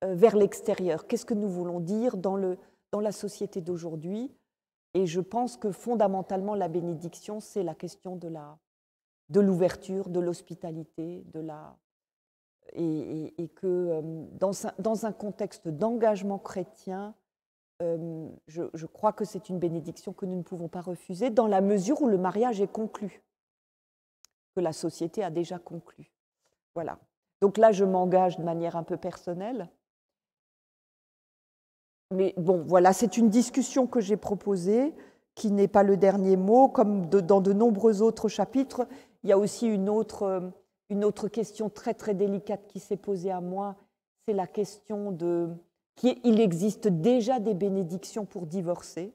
vers l'extérieur. Qu'est-ce que nous voulons dire dans, dans la société d'aujourd'hui Et je pense que fondamentalement, la bénédiction, c'est la question de la, de l'ouverture, de l'hospitalité, de la et, que euh, dans un, contexte d'engagement chrétien, euh, je, crois que c'est une bénédiction que nous ne pouvons pas refuser dans la mesure où le mariage est conclu, que la société a déjà conclu. Voilà. Donc là, je m'engage de manière un peu personnelle. Mais bon, voilà, c'est une discussion que j'ai proposée qui n'est pas le dernier mot, comme dans de nombreux autres chapitres, il y a aussi une autre, euh, une autre question très très délicate qui s'est posée à moi, c'est la question de... Il existe déjà des bénédictions pour divorcer.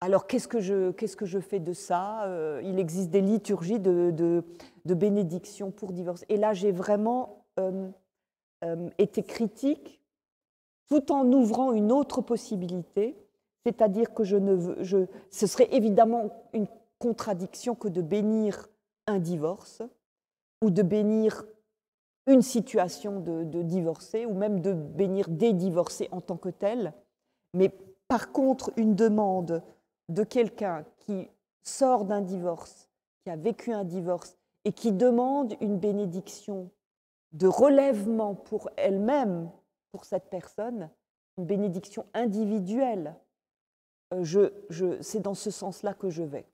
Alors qu'est-ce que je, qu'est-ce que je fais de ça euh, Il existe des liturgies de, de, de bénédictions pour divorcer. Et là, j'ai vraiment euh, été critique tout en ouvrant une autre possibilité, c'est-à-dire que je ne veux, je, ce serait évidemment une contradiction que de bénir un divorce ou de bénir une situation de, divorcé ou même de bénir des divorcés en tant que tels. Mais par contre, une demande de quelqu'un qui sort d'un divorce, qui a vécu un divorce et qui demande une bénédiction de relèvement pour elle-même, pour cette personne, une bénédiction individuelle, euh, je, je, c'est dans ce sens-là que je vais.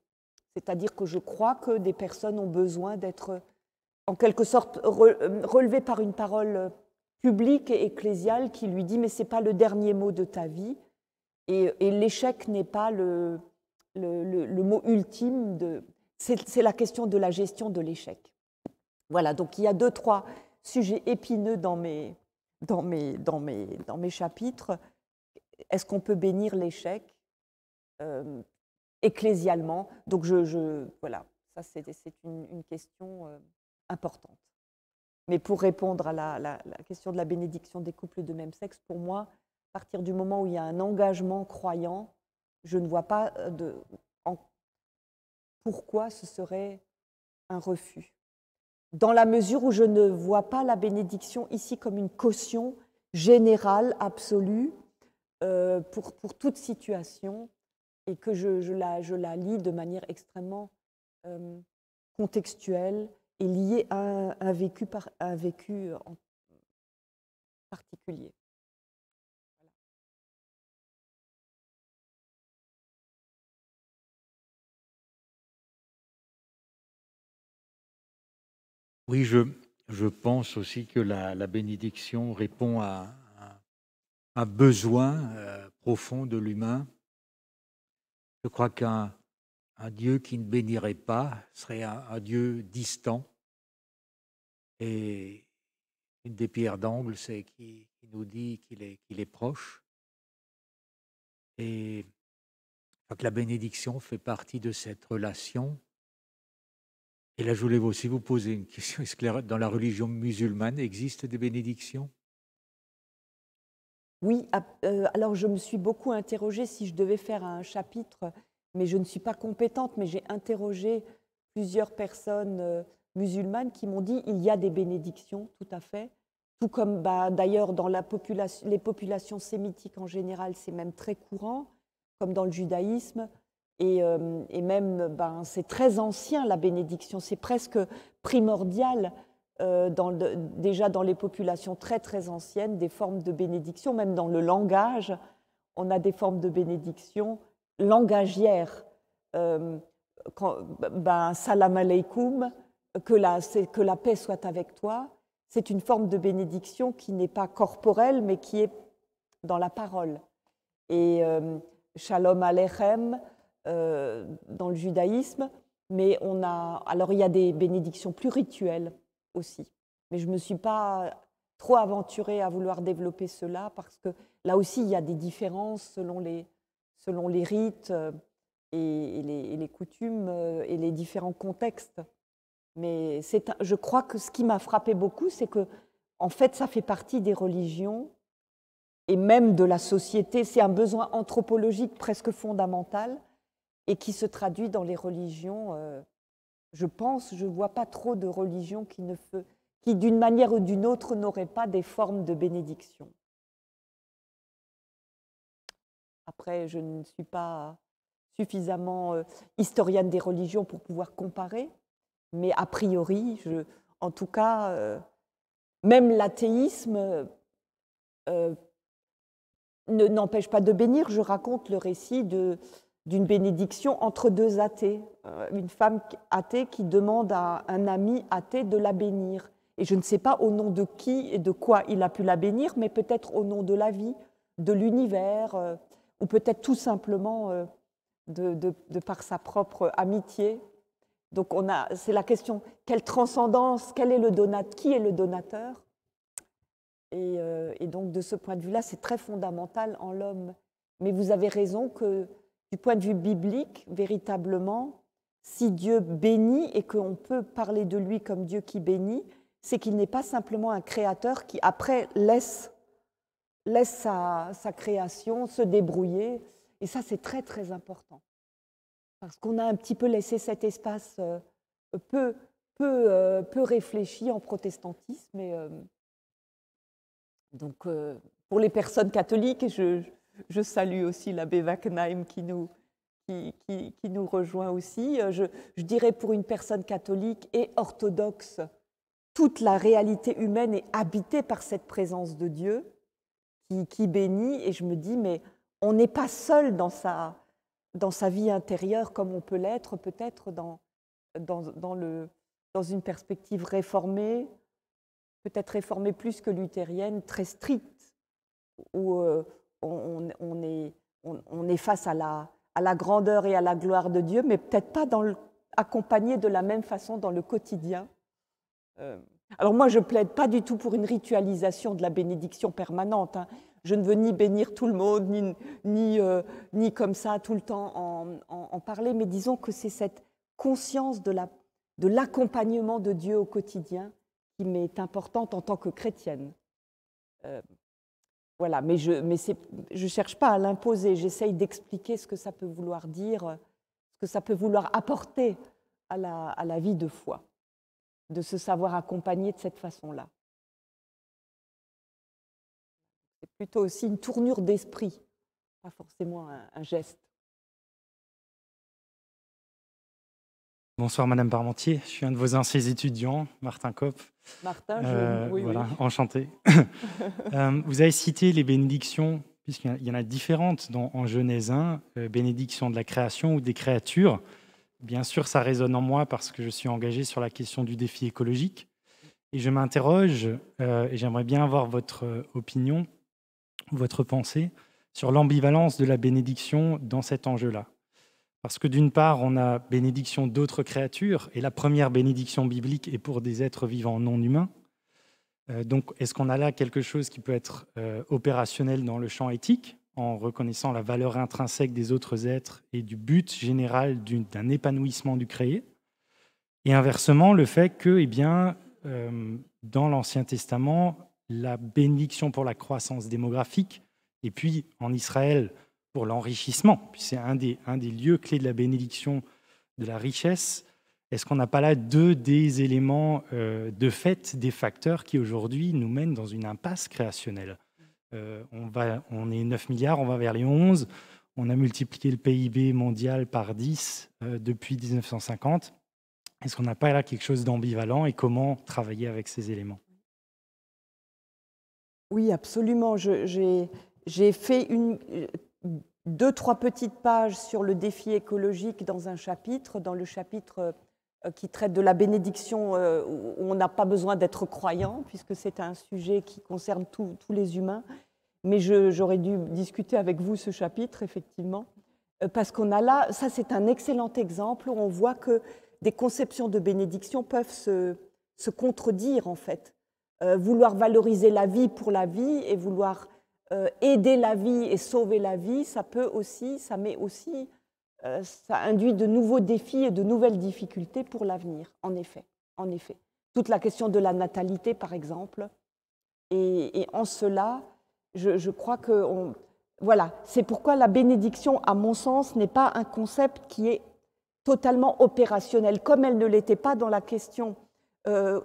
C'est-à-dire que je crois que des personnes ont besoin d'être en quelque sorte relevées par une parole publique et ecclésiale qui lui dit mais c'est pas le dernier mot de ta vie et, et l'échec n'est pas le, le, le, mot ultime de c'est la question de la gestion de l'échec. Voilà donc il y a deux trois sujets épineux dans mes dans mes dans mes dans mes chapitres. Est-ce qu'on peut bénir l'échec euh, ecclésialement. Donc, je, voilà, ça, c'est une, question euh, importante. Mais pour répondre à la, question de la bénédiction des couples de même sexe, pour moi, à partir du moment où il y a un engagement croyant, je ne vois pas euh, de, pourquoi ce serait un refus. Dans la mesure où je ne vois pas la bénédiction ici comme une caution générale, absolue, euh, pour toute situation et que je, la, lis de manière extrêmement euh, contextuelle et liée à un, vécu, en particulier. Oui, je, pense aussi que la, bénédiction répond à, un besoin euh, profond de l'humain je crois qu'un Dieu qui ne bénirait pas serait un, Dieu distant. Et une des pierres d'angle, c'est qui, nous dit qu'il est, qu'il est proche. Et que la bénédiction fait partie de cette relation. Et là, je voulais aussi vous poser une question. Est-ce que dans la religion musulmane existe des bénédictions oui, euh, alors je me suis beaucoup interrogée si je devais faire un chapitre, mais je ne suis pas compétente, mais j'ai interrogé plusieurs personnes euh, musulmanes qui m'ont dit il y a des bénédictions, tout à fait. Tout comme bah, d'ailleurs dans les populations sémitiques en général, c'est même très courant, comme dans le judaïsme. Et, euh, même, ben, c'est très ancien la bénédiction, c'est presque primordial euh, déjà dans les populations très très anciennes des formes de bénédiction, même dans le langage, on a des formes de bénédiction langagières. Euh, ben, salam alaikum, que la, paix soit avec toi, c'est une forme de bénédiction qui n'est pas corporelle, mais qui est dans la parole. Et euh, shalom alechem dans le judaïsme, mais on a. Alors il y a des bénédictions plus rituelles aussi. Mais je ne me suis pas trop aventurée à vouloir développer cela parce que là aussi, il y a des différences selon les, selon les rites euh, et, les, coutumes euh, et les différents contextes. Mais je crois que ce qui m'a frappé beaucoup, c'est que, en fait, ça fait partie des religions et même de la société. C'est un besoin anthropologique presque fondamental et qui se traduit dans les religions. Euh, je pense, je ne vois pas trop de religion qui, ne qui d'une manière ou d'une autre, n'aurait pas des formes de bénédiction. Après, je ne suis pas suffisamment euh, historienne des religions pour pouvoir comparer, mais a priori, je, en tout cas, euh, même l'athéisme euh, ne, n'empêche pas de bénir. Je raconte le récit de, d'une bénédiction entre deux athées, euh, une femme athée qui demande à un ami athée de la bénir. Et je ne sais pas au nom de qui et de quoi il a pu la bénir, mais peut-être au nom de la vie, de l'univers, euh, ou peut-être tout simplement euh, de, par sa propre amitié. Donc on a, c'est la question quelle transcendance, quel est le donateur, qui est le donateur et donc de ce point de vue-là, c'est très fondamental en l'homme. Mais vous avez raison que du point de vue biblique, véritablement, si Dieu bénit et qu'on peut parler de lui comme Dieu qui bénit, c'est qu'il n'est pas simplement un créateur qui après laisse, laisse sa, création se débrouiller. Et ça, c'est très très important. Parce qu'on a un petit peu laissé cet espace euh, peu, peu, euh, peu, réfléchi en protestantisme. Et, euh, donc, pour les personnes catholiques, je je salue aussi l'abbé Wackenheim qui nous, qui, qui, qui, nous rejoint aussi. Euh, je, je, dirais pour une personne catholique et orthodoxe, toute la réalité humaine est habitée par cette présence de Dieu qui, qui bénit. Et je me dis, mais on n'est pas seul dans sa, dans sa vie intérieure comme on peut l'être peut-être dans, dans, dans, le, dans une perspective réformée, peut-être réformée plus que luthérienne, très stricte, où on, est, face à la, grandeur et à la gloire de Dieu, mais peut-être pas dans accompagné de la même façon dans le quotidien. Euh, alors moi, je plaide pas du tout pour une ritualisation de la bénédiction permanente. Hein. Je ne veux ni bénir tout le monde, ni, euh, comme ça tout le temps en, parler, mais disons que c'est cette conscience de, l'accompagnement de Dieu au quotidien qui m'est importante en tant que chrétienne. Euh, voilà, mais je ne cherche pas à l'imposer, j'essaye d'expliquer ce que ça peut vouloir dire, ce que ça peut vouloir apporter à la, vie de foi, de se savoir accompagner de cette façon-là. C'est plutôt aussi une tournure d'esprit, pas forcément un, geste. Bonsoir Madame Parmentier, je suis un de vos anciens étudiants, Martin Kopp. Martin, je... Euh, voilà, enchanté. (laughs) Euh, vous avez cité les bénédictions, puisqu'il y en a différentes dans, en Genèse 1, euh, bénédiction de la création ou des créatures. Bien sûr, ça résonne en moi parce que je suis engagé sur la question du défi écologique. Et je m'interroge, et j'aimerais bien avoir votre opinion, votre pensée, sur l'ambivalence de la bénédiction dans cet enjeu-là. Parce que d'une part, on a bénédiction d'autres créatures, et la première bénédiction biblique est pour des êtres vivants non humains. Euh, donc, est-ce qu'on a là quelque chose qui peut être euh, opérationnel dans le champ éthique, en reconnaissant la valeur intrinsèque des autres êtres et du but général d'un épanouissement du créé Et inversement, le fait que, eh bien, euh, dans l'Ancien Testament, la bénédiction pour la croissance démographique, et puis en Israël, pour l'enrichissement. C'est un des, un des lieux clés de la bénédiction, de la richesse. Est-ce qu'on n'a pas là deux des éléments euh, de fait, des facteurs qui aujourd'hui nous mènent dans une impasse créationnelle euh, on, va, on est 9 milliards, on va vers les 11. On a multiplié le PIB mondial par 10 euh, depuis 1950. Est-ce qu'on n'a pas là quelque chose d'ambivalent et comment travailler avec ces éléments Oui, absolument. J'ai fait une, deux, trois petites pages sur le défi écologique dans un chapitre, dans le chapitre euh, qui traite de la bénédiction euh, où on n'a pas besoin d'être croyant, puisque c'est un sujet qui concerne tous les humains. Mais j'aurais dû discuter avec vous ce chapitre, effectivement, euh, parce qu'on a là, ça c'est un excellent exemple où on voit que des conceptions de bénédiction peuvent se, se contredire, en fait. vouloir valoriser la vie pour la vie et vouloir euh, aider la vie et sauver la vie, ça peut aussi, ça met aussi, euh, ça induit de nouveaux défis et de nouvelles difficultés pour l'avenir, en effet, en effet. Toute la question de la natalité, par exemple. Et, en cela, je, crois que voilà, c'est pourquoi la bénédiction, à mon sens, n'est pas un concept qui est totalement opérationnel, comme elle ne l'était pas dans la question, euh,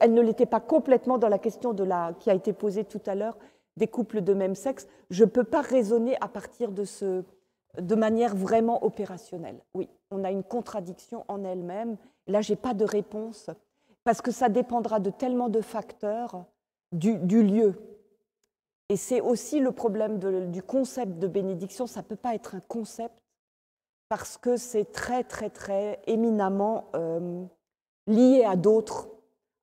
elle ne l'était pas complètement dans la question de la, qui a été posée tout à l'heure des couples de même sexe, je ne peux pas raisonner à partir de ce, de manière vraiment opérationnelle. Oui, on a une contradiction en elle-même. Là, j'ai pas de réponse parce que ça dépendra de tellement de facteurs du, lieu. Et c'est aussi le problème du concept de bénédiction. Ça peut pas être un concept parce que c'est très, très, très éminemment euh, lié à d'autres,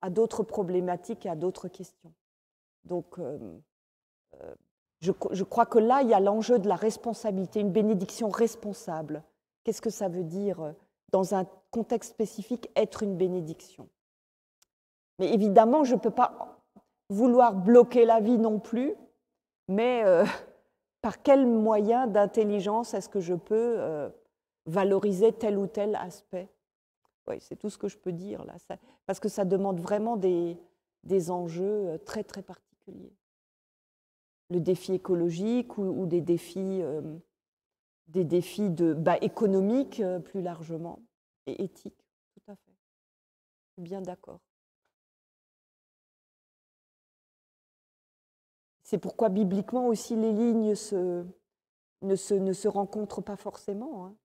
à d'autres problématiques et à d'autres questions. Donc euh, je, je, crois que là, il y a l'enjeu de la responsabilité, une bénédiction responsable. Qu'est-ce que ça veut dire, euh, dans un contexte spécifique, être une bénédiction Mais évidemment, je ne peux pas vouloir bloquer la vie non plus, mais euh, (laughs) par quel moyen d'intelligence est-ce que je peux euh, valoriser tel ou tel aspect Oui, c'est tout ce que je peux dire là, parce que ça demande vraiment des, des enjeux très très particuliers le défi écologique ou, des défis, euh, des défis de, bah, économiques euh, plus largement et éthiques. Tout à fait. bien d'accord. C'est pourquoi bibliquement aussi les lignes ne, se, rencontrent pas forcément. Hein.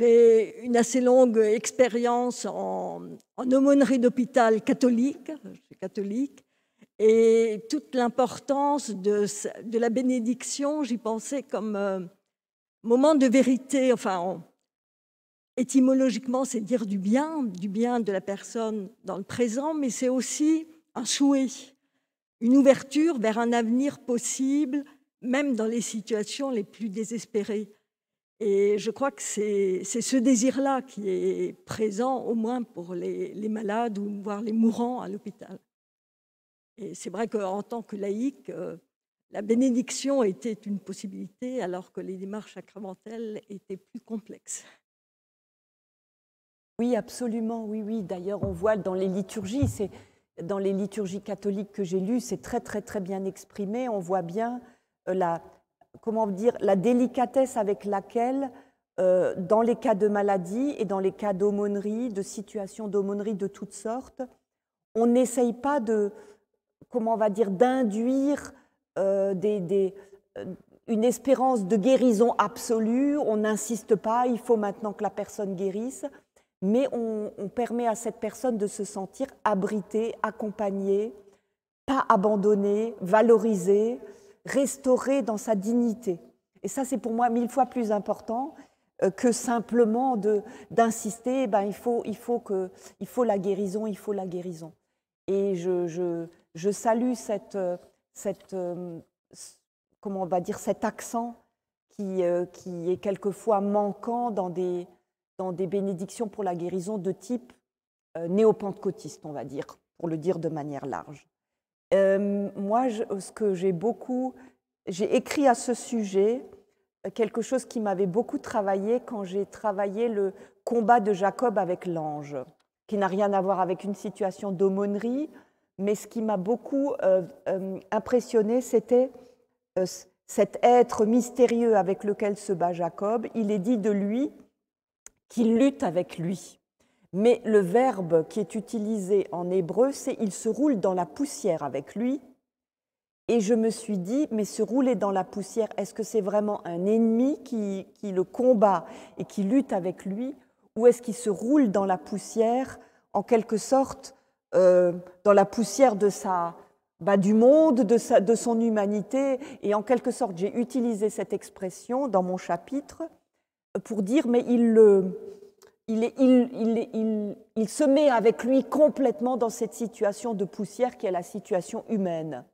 J'ai une assez longue expérience en, en aumônerie d'hôpital catholique, euh, catholique, et toute l'importance de, la bénédiction, j'y pensais comme euh, moment de vérité, enfin, étymologiquement, c'est dire du bien, du bien de la personne dans le présent, mais c'est aussi un souhait, une ouverture vers un avenir possible, même dans les situations les plus désespérées. Et je crois que c'est ce désir-là qui est présent, au moins pour les, malades ou voir les mourants à l'hôpital. Et c'est vrai qu'en tant que laïque, euh, la bénédiction était une possibilité, alors que les démarches sacramentelles étaient plus complexes. Oui, absolument, oui, oui. D'ailleurs, on voit dans les liturgies, c'est dans les liturgies catholiques que j'ai lues, c'est très, très, très bien exprimé. On voit bien euh, la, comment dire, la délicatesse avec laquelle, euh, dans les cas de maladie et dans les cas d'aumônerie, de situations d'aumônerie de toutes sortes, on n'essaye pas de, comment on va dire, d'induire euh, euh, une espérance de guérison absolue. On n'insiste pas, il faut maintenant que la personne guérisse, mais on permet à cette personne de se sentir abritée, accompagnée, pas abandonnée, valorisée restaurer dans sa dignité. Et ça, c'est pour moi mille fois plus important euh, que simplement d'insister, eh ben, il, faut, il, faut il faut la guérison, il faut la guérison. Et je, je, salue cette, euh, cette, euh, comment on va dire, cet accent qui, qui est quelquefois manquant dans des, dans des bénédictions pour la guérison de type néo-pentecôtiste, on va dire, pour le dire de manière large. Euh, moi, ce que j'ai beaucoup, j'ai écrit à ce sujet euh, quelque chose qui m'avait beaucoup travaillé quand j'ai travaillé le combat de Jacob avec l'ange, qui n'a rien à voir avec une situation d'aumônerie, mais ce qui m'a beaucoup euh, impressionné, c'était cet être mystérieux avec lequel se bat Jacob. Il est dit de lui qu'il lutte avec lui. Mais le verbe qui est utilisé en hébreu, c'est il se roule dans la poussière avec lui. Et je me suis dit, mais se rouler dans la poussière, est-ce que c'est vraiment un ennemi qui, qui, le combat et qui lutte avec lui Ou est-ce qu'il se roule dans la poussière, en quelque sorte, euh, dans la poussière de sa, bah, du monde, de, sa, de son humanité Et en quelque sorte, j'ai utilisé cette expression dans mon chapitre pour dire, mais il le il, il, se met avec lui complètement dans cette situation de poussière qui est la situation humaine.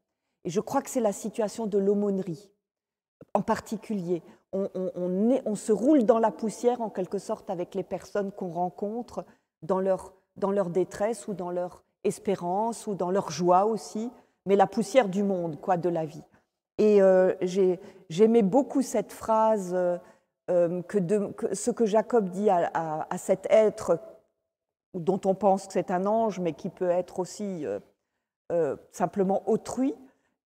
Et je crois que c'est la situation de l'aumônerie en particulier. On, on, se roule dans la poussière en quelque sorte avec les personnes qu'on rencontre dans leur, dans leur détresse ou dans leur espérance ou dans leur joie aussi, mais la poussière du monde, quoi, de la vie. Et euh, j'aimais beaucoup cette phrase. Euh, euh, que, ce que Jacob dit à, cet être dont on pense que c'est un ange, mais qui peut être aussi euh, euh, simplement autrui,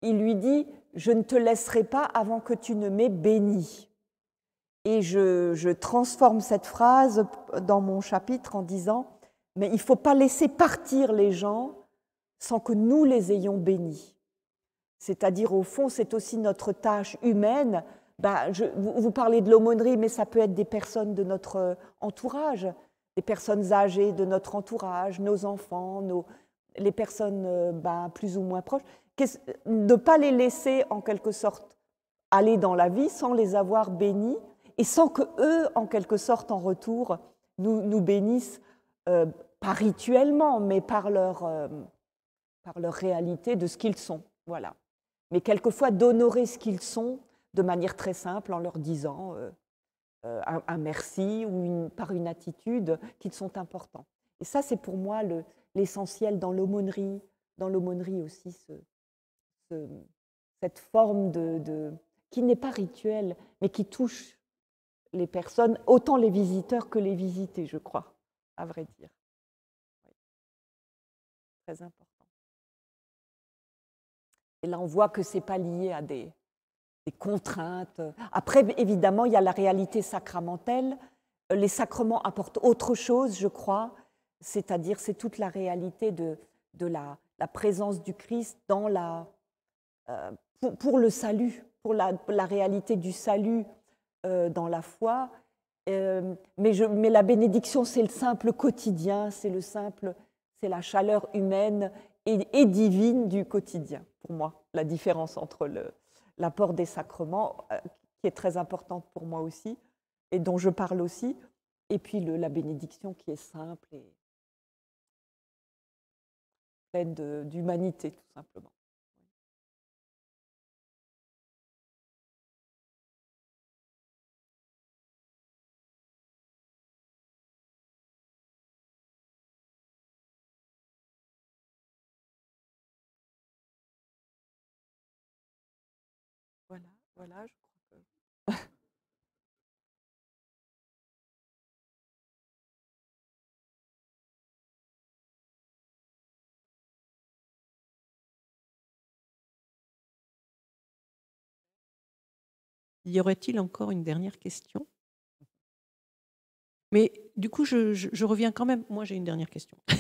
il lui dit Je ne te laisserai pas avant que tu ne m'aies béni. Et je, je, transforme cette phrase dans mon chapitre en disant Mais il ne faut pas laisser partir les gens sans que nous les ayons bénis. C'est-à-dire, au fond, c'est aussi notre tâche humaine bah, vous, parlez de l'aumônerie, mais ça peut être des personnes de notre euh, entourage, des personnes âgées de notre entourage, nos enfants, les personnes euh, bah, plus ou moins proches. Ne pas les laisser en quelque sorte aller dans la vie sans les avoir bénis et sans que eux, en quelque sorte, en retour, nous, bénissent, euh, pas rituellement, mais par leur, par leur réalité de ce qu'ils sont. Voilà. Mais quelquefois, d'honorer ce qu'ils sont, de manière très simple en leur disant euh, euh, un, merci ou une, par une attitude qu'ils sont importants. Et ça, c'est pour moi l'essentiel dans l'aumônerie, dans l'aumônerie aussi, ce, cette forme de, qui n'est pas rituelle, mais qui touche les personnes, autant les visiteurs que les visités, je crois, à vrai dire. Très important. Et là, on voit que ce n'est pas lié à des, des contraintes. Après, évidemment, il y a la réalité sacramentelle. Les sacrements apportent autre chose, je crois, c'est-à-dire c'est toute la réalité de, de la, la, présence du Christ dans la, euh, pour, le salut, pour la, la réalité du salut euh, dans la foi. Euh, mais, je, mais la bénédiction, c'est le simple quotidien, c'est le simple, c'est la chaleur humaine et divine du quotidien, pour moi, la différence entre le, l'apport des sacrements, euh, qui est très importante pour moi aussi, et dont je parle aussi, et puis la bénédiction qui est simple et pleine d'humanité, tout simplement. Voilà, je crois que. y aurait-il encore une dernière question Mais du coup, je, reviens quand même. Moi, j'ai une dernière question. (laughs)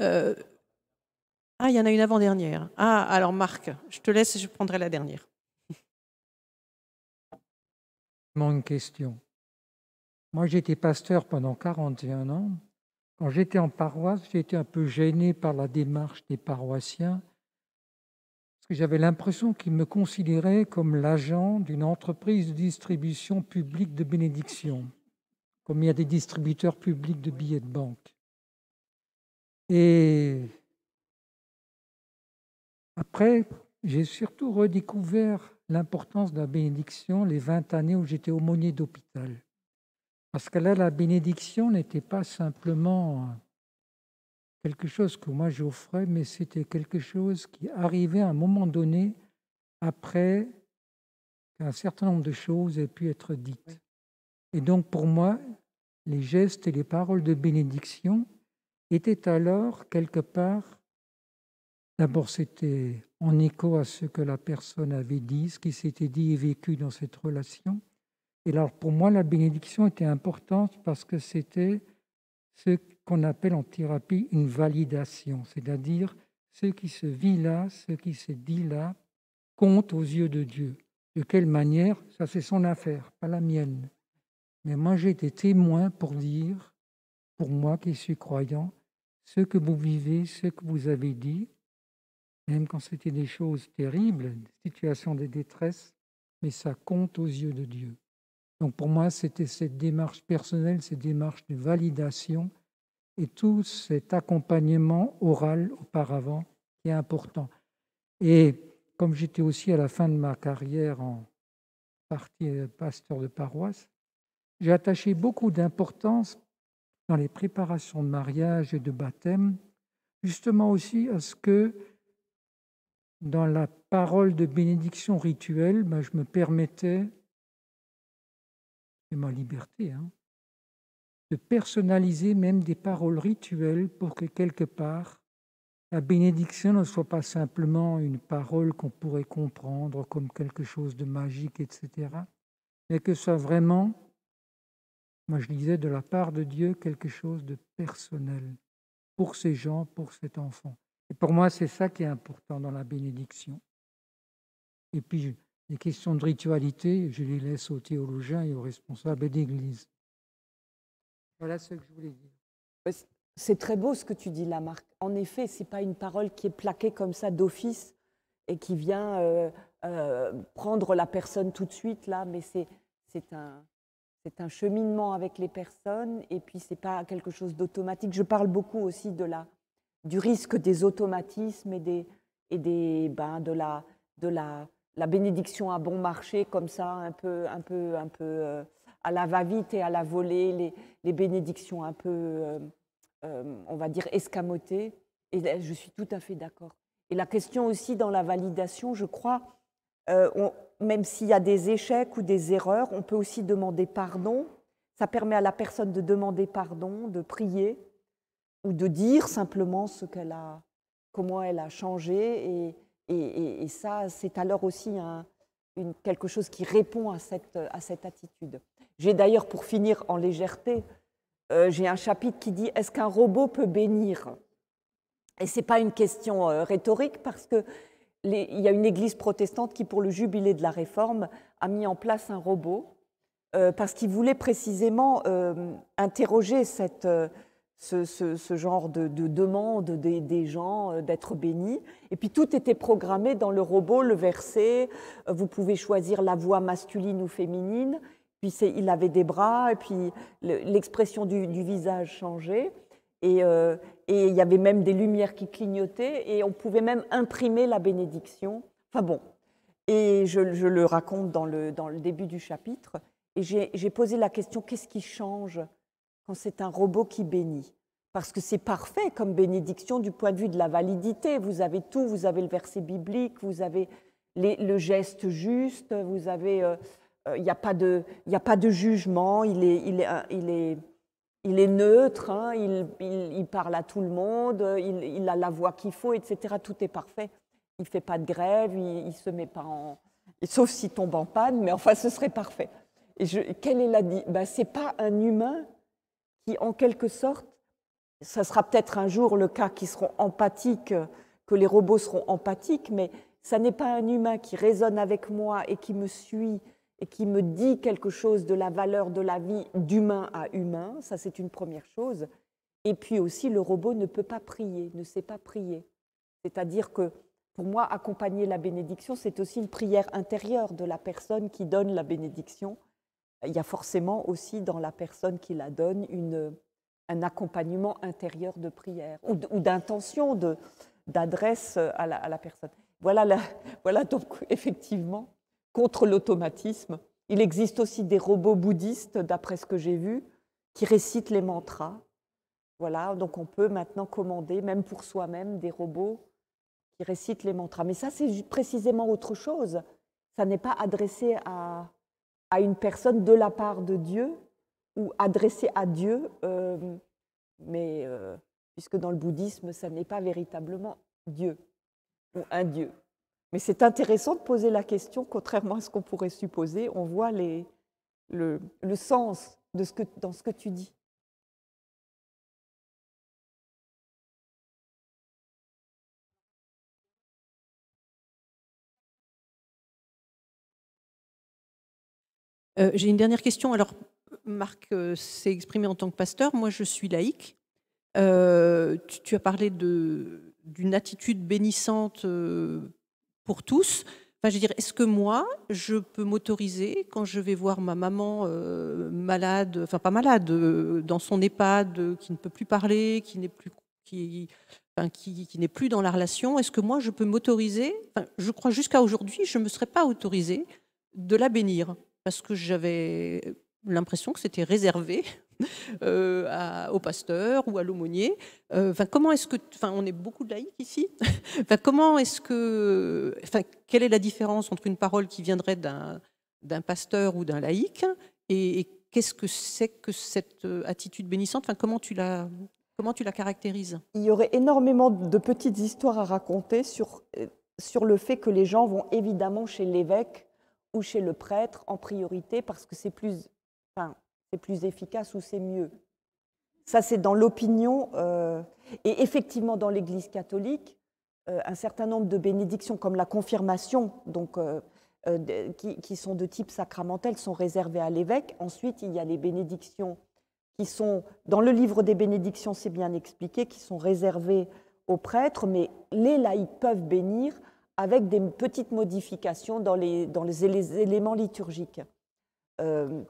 Euh, ah, il y en a une avant-dernière. Ah, alors Marc, je te laisse je prendrai la dernière une question. Moi, j'étais pasteur pendant 41 ans. Quand j'étais en paroisse, j'étais un peu gêné par la démarche des paroissiens, parce que j'avais l'impression qu'ils me considéraient comme l'agent d'une entreprise de distribution publique de bénédictions, comme il y a des distributeurs publics de billets de banque. Et après, j'ai surtout redécouvert l'importance de la bénédiction les 20 années où j'étais aumônier d'hôpital. Parce que là, la bénédiction n'était pas simplement quelque chose que moi j'offrais, mais c'était quelque chose qui arrivait à un moment donné après qu'un certain nombre de choses aient pu être dites. Et donc pour moi, les gestes et les paroles de bénédiction étaient alors quelque part D'abord, c'était en écho à ce que la personne avait dit, ce qui s'était dit et vécu dans cette relation. Et alors, pour moi, la bénédiction était importante parce que c'était ce qu'on appelle en thérapie une validation, c'est-à-dire ce qui se vit là, ce qui se dit là, compte aux yeux de Dieu. De quelle manière Ça, c'est son affaire, pas la mienne. Mais moi, j'ai été témoin pour dire, pour moi qui suis croyant, ce que vous vivez, ce que vous avez dit, même quand c'était des choses terribles, des situations de détresse, mais ça compte aux yeux de Dieu. Donc pour moi, c'était cette démarche personnelle, cette démarche de validation et tout cet accompagnement oral auparavant qui est important. Et comme j'étais aussi à la fin de ma carrière en partie euh, pasteur de paroisse, j'ai attaché beaucoup d'importance dans les préparations de mariage et de baptême, justement aussi à ce que dans la parole de bénédiction rituelle, ben, je me permettais, c'est ma liberté, hein, de personnaliser même des paroles rituelles pour que quelque part, la bénédiction ne soit pas simplement une parole qu'on pourrait comprendre comme quelque chose de magique, etc., mais que ce soit vraiment, moi je disais, de la part de Dieu, quelque chose de personnel pour ces gens, pour cet enfant. Et pour moi, c'est ça qui est important dans la bénédiction. Et puis, les questions de ritualité, je les laisse aux théologiens et aux responsables d'église. Voilà ce que je voulais dire. C'est très beau ce que tu dis là, Marc. En effet, ce n'est pas une parole qui est plaquée comme ça d'office et qui vient euh, euh, prendre la personne tout de suite, là, mais c'est un, un cheminement avec les personnes et puis ce n'est pas quelque chose d'automatique. Je parle beaucoup aussi de la du risque des automatismes et, des, et ben, de, la, bénédiction à bon marché, comme ça, un peu, un peu, un peu euh, à la va-vite et à la volée, les, bénédictions un peu, euh, euh, on va dire, escamotées. Et je suis tout à fait d'accord. Et la question aussi dans la validation, je crois, même s'il y a des échecs ou des erreurs, on peut aussi demander pardon. Ça permet à la personne de demander pardon, de prier ou de dire simplement ce qu'elle a, comment elle a changé. Et, et, ça, c'est alors aussi un, une, quelque chose qui répond à cette, à cette attitude. J'ai d'ailleurs, pour finir en légèreté, euh, j'ai un chapitre qui dit Est-ce qu'un robot peut bénir Et ce n'est pas une question euh, rhétorique parce que il y a une église protestante qui, pour le jubilé de la réforme, a mis en place un robot euh, parce qu'il voulait précisément interroger cette ce, genre de, demande des, gens euh, d'être bénis. Et puis tout était programmé dans le robot, le verset, euh, vous pouvez choisir la voix masculine ou féminine, puis il avait des bras, et puis l'expression du, visage changeait. Euh, et, il y avait même des lumières qui clignotaient, et on pouvait même imprimer la bénédiction. Enfin bon, et je, le raconte dans le début du chapitre. Et j'ai posé la question qu'est-ce qui change c'est un robot qui bénit. Parce que c'est parfait comme bénédiction du point de vue de la validité. Vous avez tout, vous avez le verset biblique, vous avez le geste juste, vous avez... Euh, euh, il n'y a, pas de, a pas de jugement, il est, il est, euh, neutre, hein, il, parle à tout le monde, il, a la voix qu'il faut, etc. Tout est parfait. Il ne fait pas de grève, il ne se met pas en... Sauf s'il tombe en panne, mais enfin, ce serait parfait. Et est la... Ben, ce n'est pas un humain qui, en quelque sorte, ça sera peut-être un jour le cas qu'ils seront empathiques, euh, que les robots seront empathiques, mais ça n'est pas un humain qui résonne avec moi et qui me suit et qui me dit quelque chose de la valeur de la vie d'humain à humain. Ça, c'est une première chose. Et puis aussi, le robot ne peut pas prier, ne sait pas prier. C'est-à-dire que pour moi, accompagner la bénédiction, c'est aussi une prière intérieure de la personne qui donne la bénédiction il y a forcément aussi dans la personne qui la donne une, un accompagnement intérieur de prière ou d'intention, de, d'adresse à la, à la, personne. Voilà, (laughs) voilà donc effectivement, contre l'automatisme, il existe aussi des robots bouddhistes, d'après ce que j'ai vu, qui récitent les mantras. Voilà, donc on peut maintenant commander, même pour soi-même, des robots qui récitent les mantras. Mais ça, c'est précisément autre chose. Ça n'est pas adressé à, à une personne de la part de Dieu ou adressée à Dieu, euh, mais euh, puisque dans le bouddhisme, ça n'est pas véritablement Dieu ou un Dieu. Mais c'est intéressant de poser la question, contrairement à ce qu'on pourrait supposer, on voit les, le, le, sens de ce que, dans ce que tu dis. Euh, j'ai une dernière question. Alors, Marc euh, s'est exprimé en tant que pasteur. Moi, je suis laïque. Euh, tu, as parlé d'une attitude bénissante pour tous. Enfin, je veux dire, est-ce que moi, je peux m'autoriser quand je vais voir ma maman malade, enfin pas malade, dans son EHPAD, qui ne peut plus parler, qui n'est plus, qui, n'est plus dans la relation, est-ce que moi, je peux m'autoriser Je crois jusqu'à aujourd'hui, je ne me serais pas autorisée de la bénir parce que j'avais l'impression que c'était réservé (laughs) euh, au pasteur ou à l'aumônier. Euh, enfin, comment est-ce que, enfin, on est beaucoup de laïcs ici. (laughs) comment est-ce que, enfin, quelle est la différence entre une parole qui viendrait d'un d'un pasteur ou d'un laïc et, et qu'est-ce que c'est que cette euh, attitude bénissante Enfin, comment tu la comment tu la caractérises Il y aurait énormément de petites histoires à raconter sur sur le fait que les gens vont évidemment chez l'évêque ou chez le prêtre en priorité parce que c'est plus, enfin, c'est plus efficace ou c'est mieux. Ça, c'est dans l'opinion. Euh, et effectivement, dans l'Église catholique, euh, un certain nombre de bénédictions, comme la confirmation, euh, qui, qui, sont de type sacramentel, sont réservées à l'évêque. Ensuite, il y a les bénédictions qui sont, dans le livre des bénédictions, c'est bien expliqué, qui sont réservées aux prêtres, mais les laïcs peuvent bénir avec des petites modifications dans les, éléments liturgiques, euh,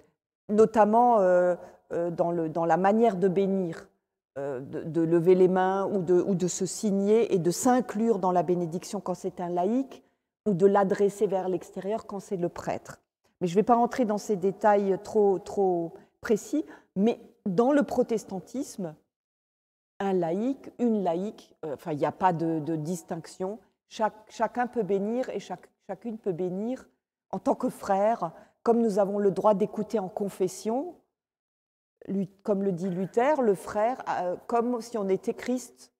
notamment euh, euh, dans, la manière de bénir, de, lever les mains ou de, se signer et de s'inclure dans la bénédiction quand c'est un laïc ou de l'adresser vers l'extérieur quand c'est le prêtre. Mais je ne vais pas entrer dans ces détails trop, précis, mais dans le protestantisme, un laïc, une laïque, enfin il n'y a pas de distinction, chacun peut bénir et chacune peut bénir en tant que frère, comme nous avons le droit d'écouter en confession, comme le dit Luther, le frère, euh, comme si on était Christ,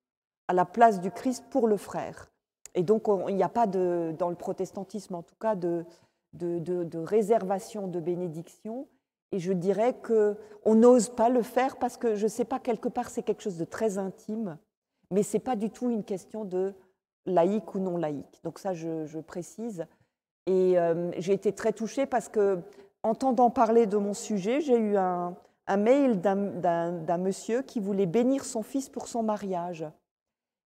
à la place du Christ pour le frère. Et donc, il n'y a pas, de, dans le protestantisme en tout cas, de, de, de réservation de bénédiction. Et je dirais qu'on n'ose pas le faire parce que, je ne sais pas, quelque part, c'est quelque chose de très intime, mais c'est pas du tout une question de laïque ou non laïque. Donc ça, je, précise. Et euh, j'ai été très touchée parce que, entendant parler de mon sujet, j'ai eu un, un mail d'un monsieur qui voulait bénir son fils pour son mariage.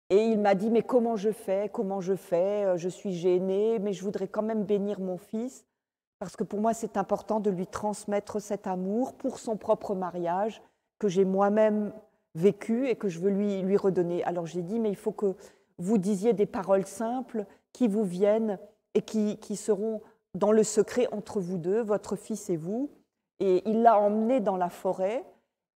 Et il m'a dit, mais comment je fais Comment je fais euh, Je suis gênée, mais je voudrais quand même bénir mon fils, parce que pour moi, c'est important de lui transmettre cet amour pour son propre mariage que j'ai moi-même vécu et que je veux lui, lui redonner. Alors j'ai dit, mais il faut que vous disiez des paroles simples qui vous viennent et qui, seront dans le secret entre vous deux, votre fils et vous. Et il l'a emmené dans la forêt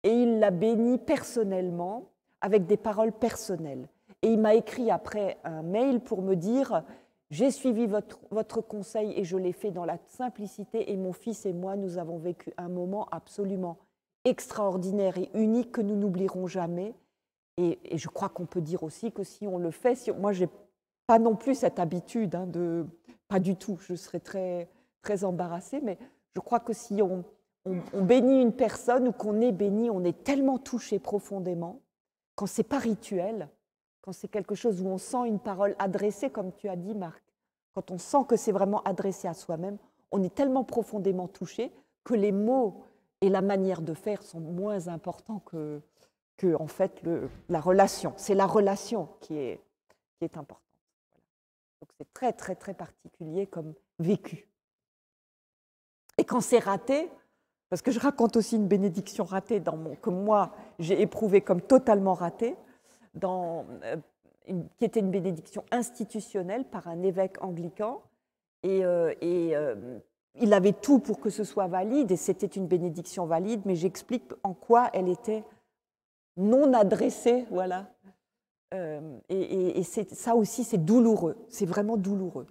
et il l'a béni personnellement avec des paroles personnelles. Et il m'a écrit après un mail pour me dire J'ai suivi votre, votre conseil et je l'ai fait dans la simplicité. Et mon fils et moi, nous avons vécu un moment absolument extraordinaire et unique que nous n'oublierons jamais. Et, je crois qu'on peut dire aussi que si on le fait, si je moi, j'ai pas non plus cette habitude hein, de pas du tout. Je serais très très embarrassée, mais je crois que si on, on bénit une personne ou qu'on est béni, on est tellement touché profondément quand c'est pas rituel, quand c'est quelque chose où on sent une parole adressée, comme tu as dit, Marc. Quand on sent que c'est vraiment adressé à soi-même, on est tellement profondément touché que les mots et la manière de faire sont moins importants que, que en fait la relation. C'est la relation qui est, importante. Donc c'est très très très particulier comme vécu. Et quand c'est raté, parce que je raconte aussi une bénédiction ratée dans que moi j'ai éprouvée comme totalement ratée, euh, qui était une bénédiction institutionnelle par un évêque anglican. Et, euh, euh, il avait tout pour que ce soit valide, et c'était une bénédiction valide, mais j'explique en quoi elle était non adressé, voilà. Euh, et, ça aussi, c'est douloureux, c'est vraiment douloureux.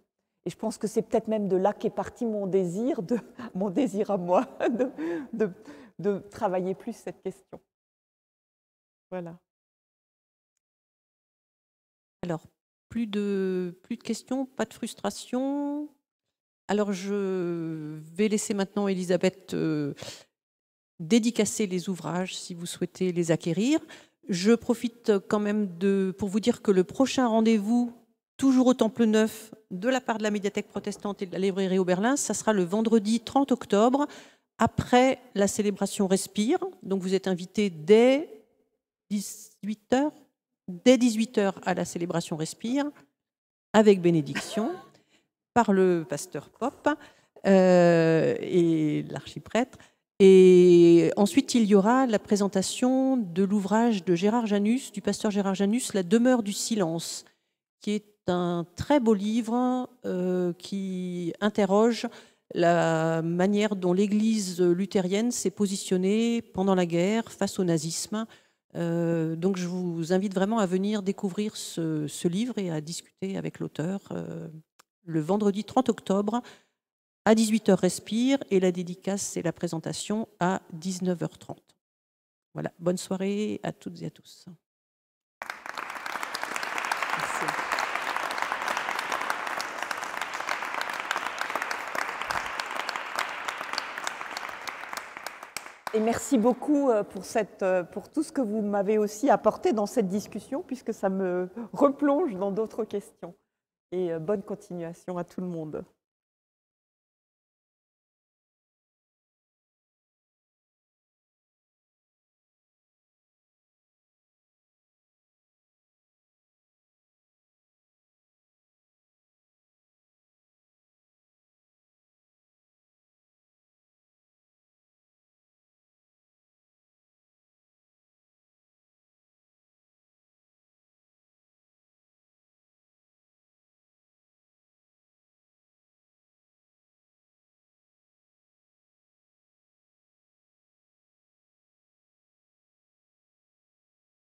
Et je pense que c'est peut-être même de là qu'est parti mon désir, (laughs) mon désir à moi, (laughs) de, travailler plus cette question. Voilà. Alors, plus de, questions, pas de frustration. Alors, je vais laisser maintenant Elisabeth euh, dédicacer les ouvrages si vous souhaitez les acquérir. Je profite quand même de, pour vous dire que le prochain rendez-vous, toujours au Temple Neuf, de la part de la médiathèque protestante et de la librairie au Berlin, ça sera le vendredi 30 octobre, après la célébration Respire. Donc vous êtes invité dès 18h, dès 18h à la célébration Respire, avec bénédiction, par le pasteur Pop euh, et l'archiprêtre. Et ensuite, il y aura la présentation de l'ouvrage de Gérard Janus, du pasteur Gérard Janus, La demeure du silence, qui est un très beau livre euh, qui interroge la manière dont l'Église luthérienne s'est positionnée pendant la guerre face au nazisme. Euh, donc je vous invite vraiment à venir découvrir ce, livre et à discuter avec l'auteur euh, le vendredi 30 octobre à 18h, respire et la dédicace, et la présentation à 19h30. Voilà, bonne soirée à toutes et à tous. Et merci beaucoup euh, pour, euh, pour tout ce que vous m'avez aussi apporté dans cette discussion, puisque ça me replonge dans d'autres questions. Et euh, bonne continuation à tout le monde.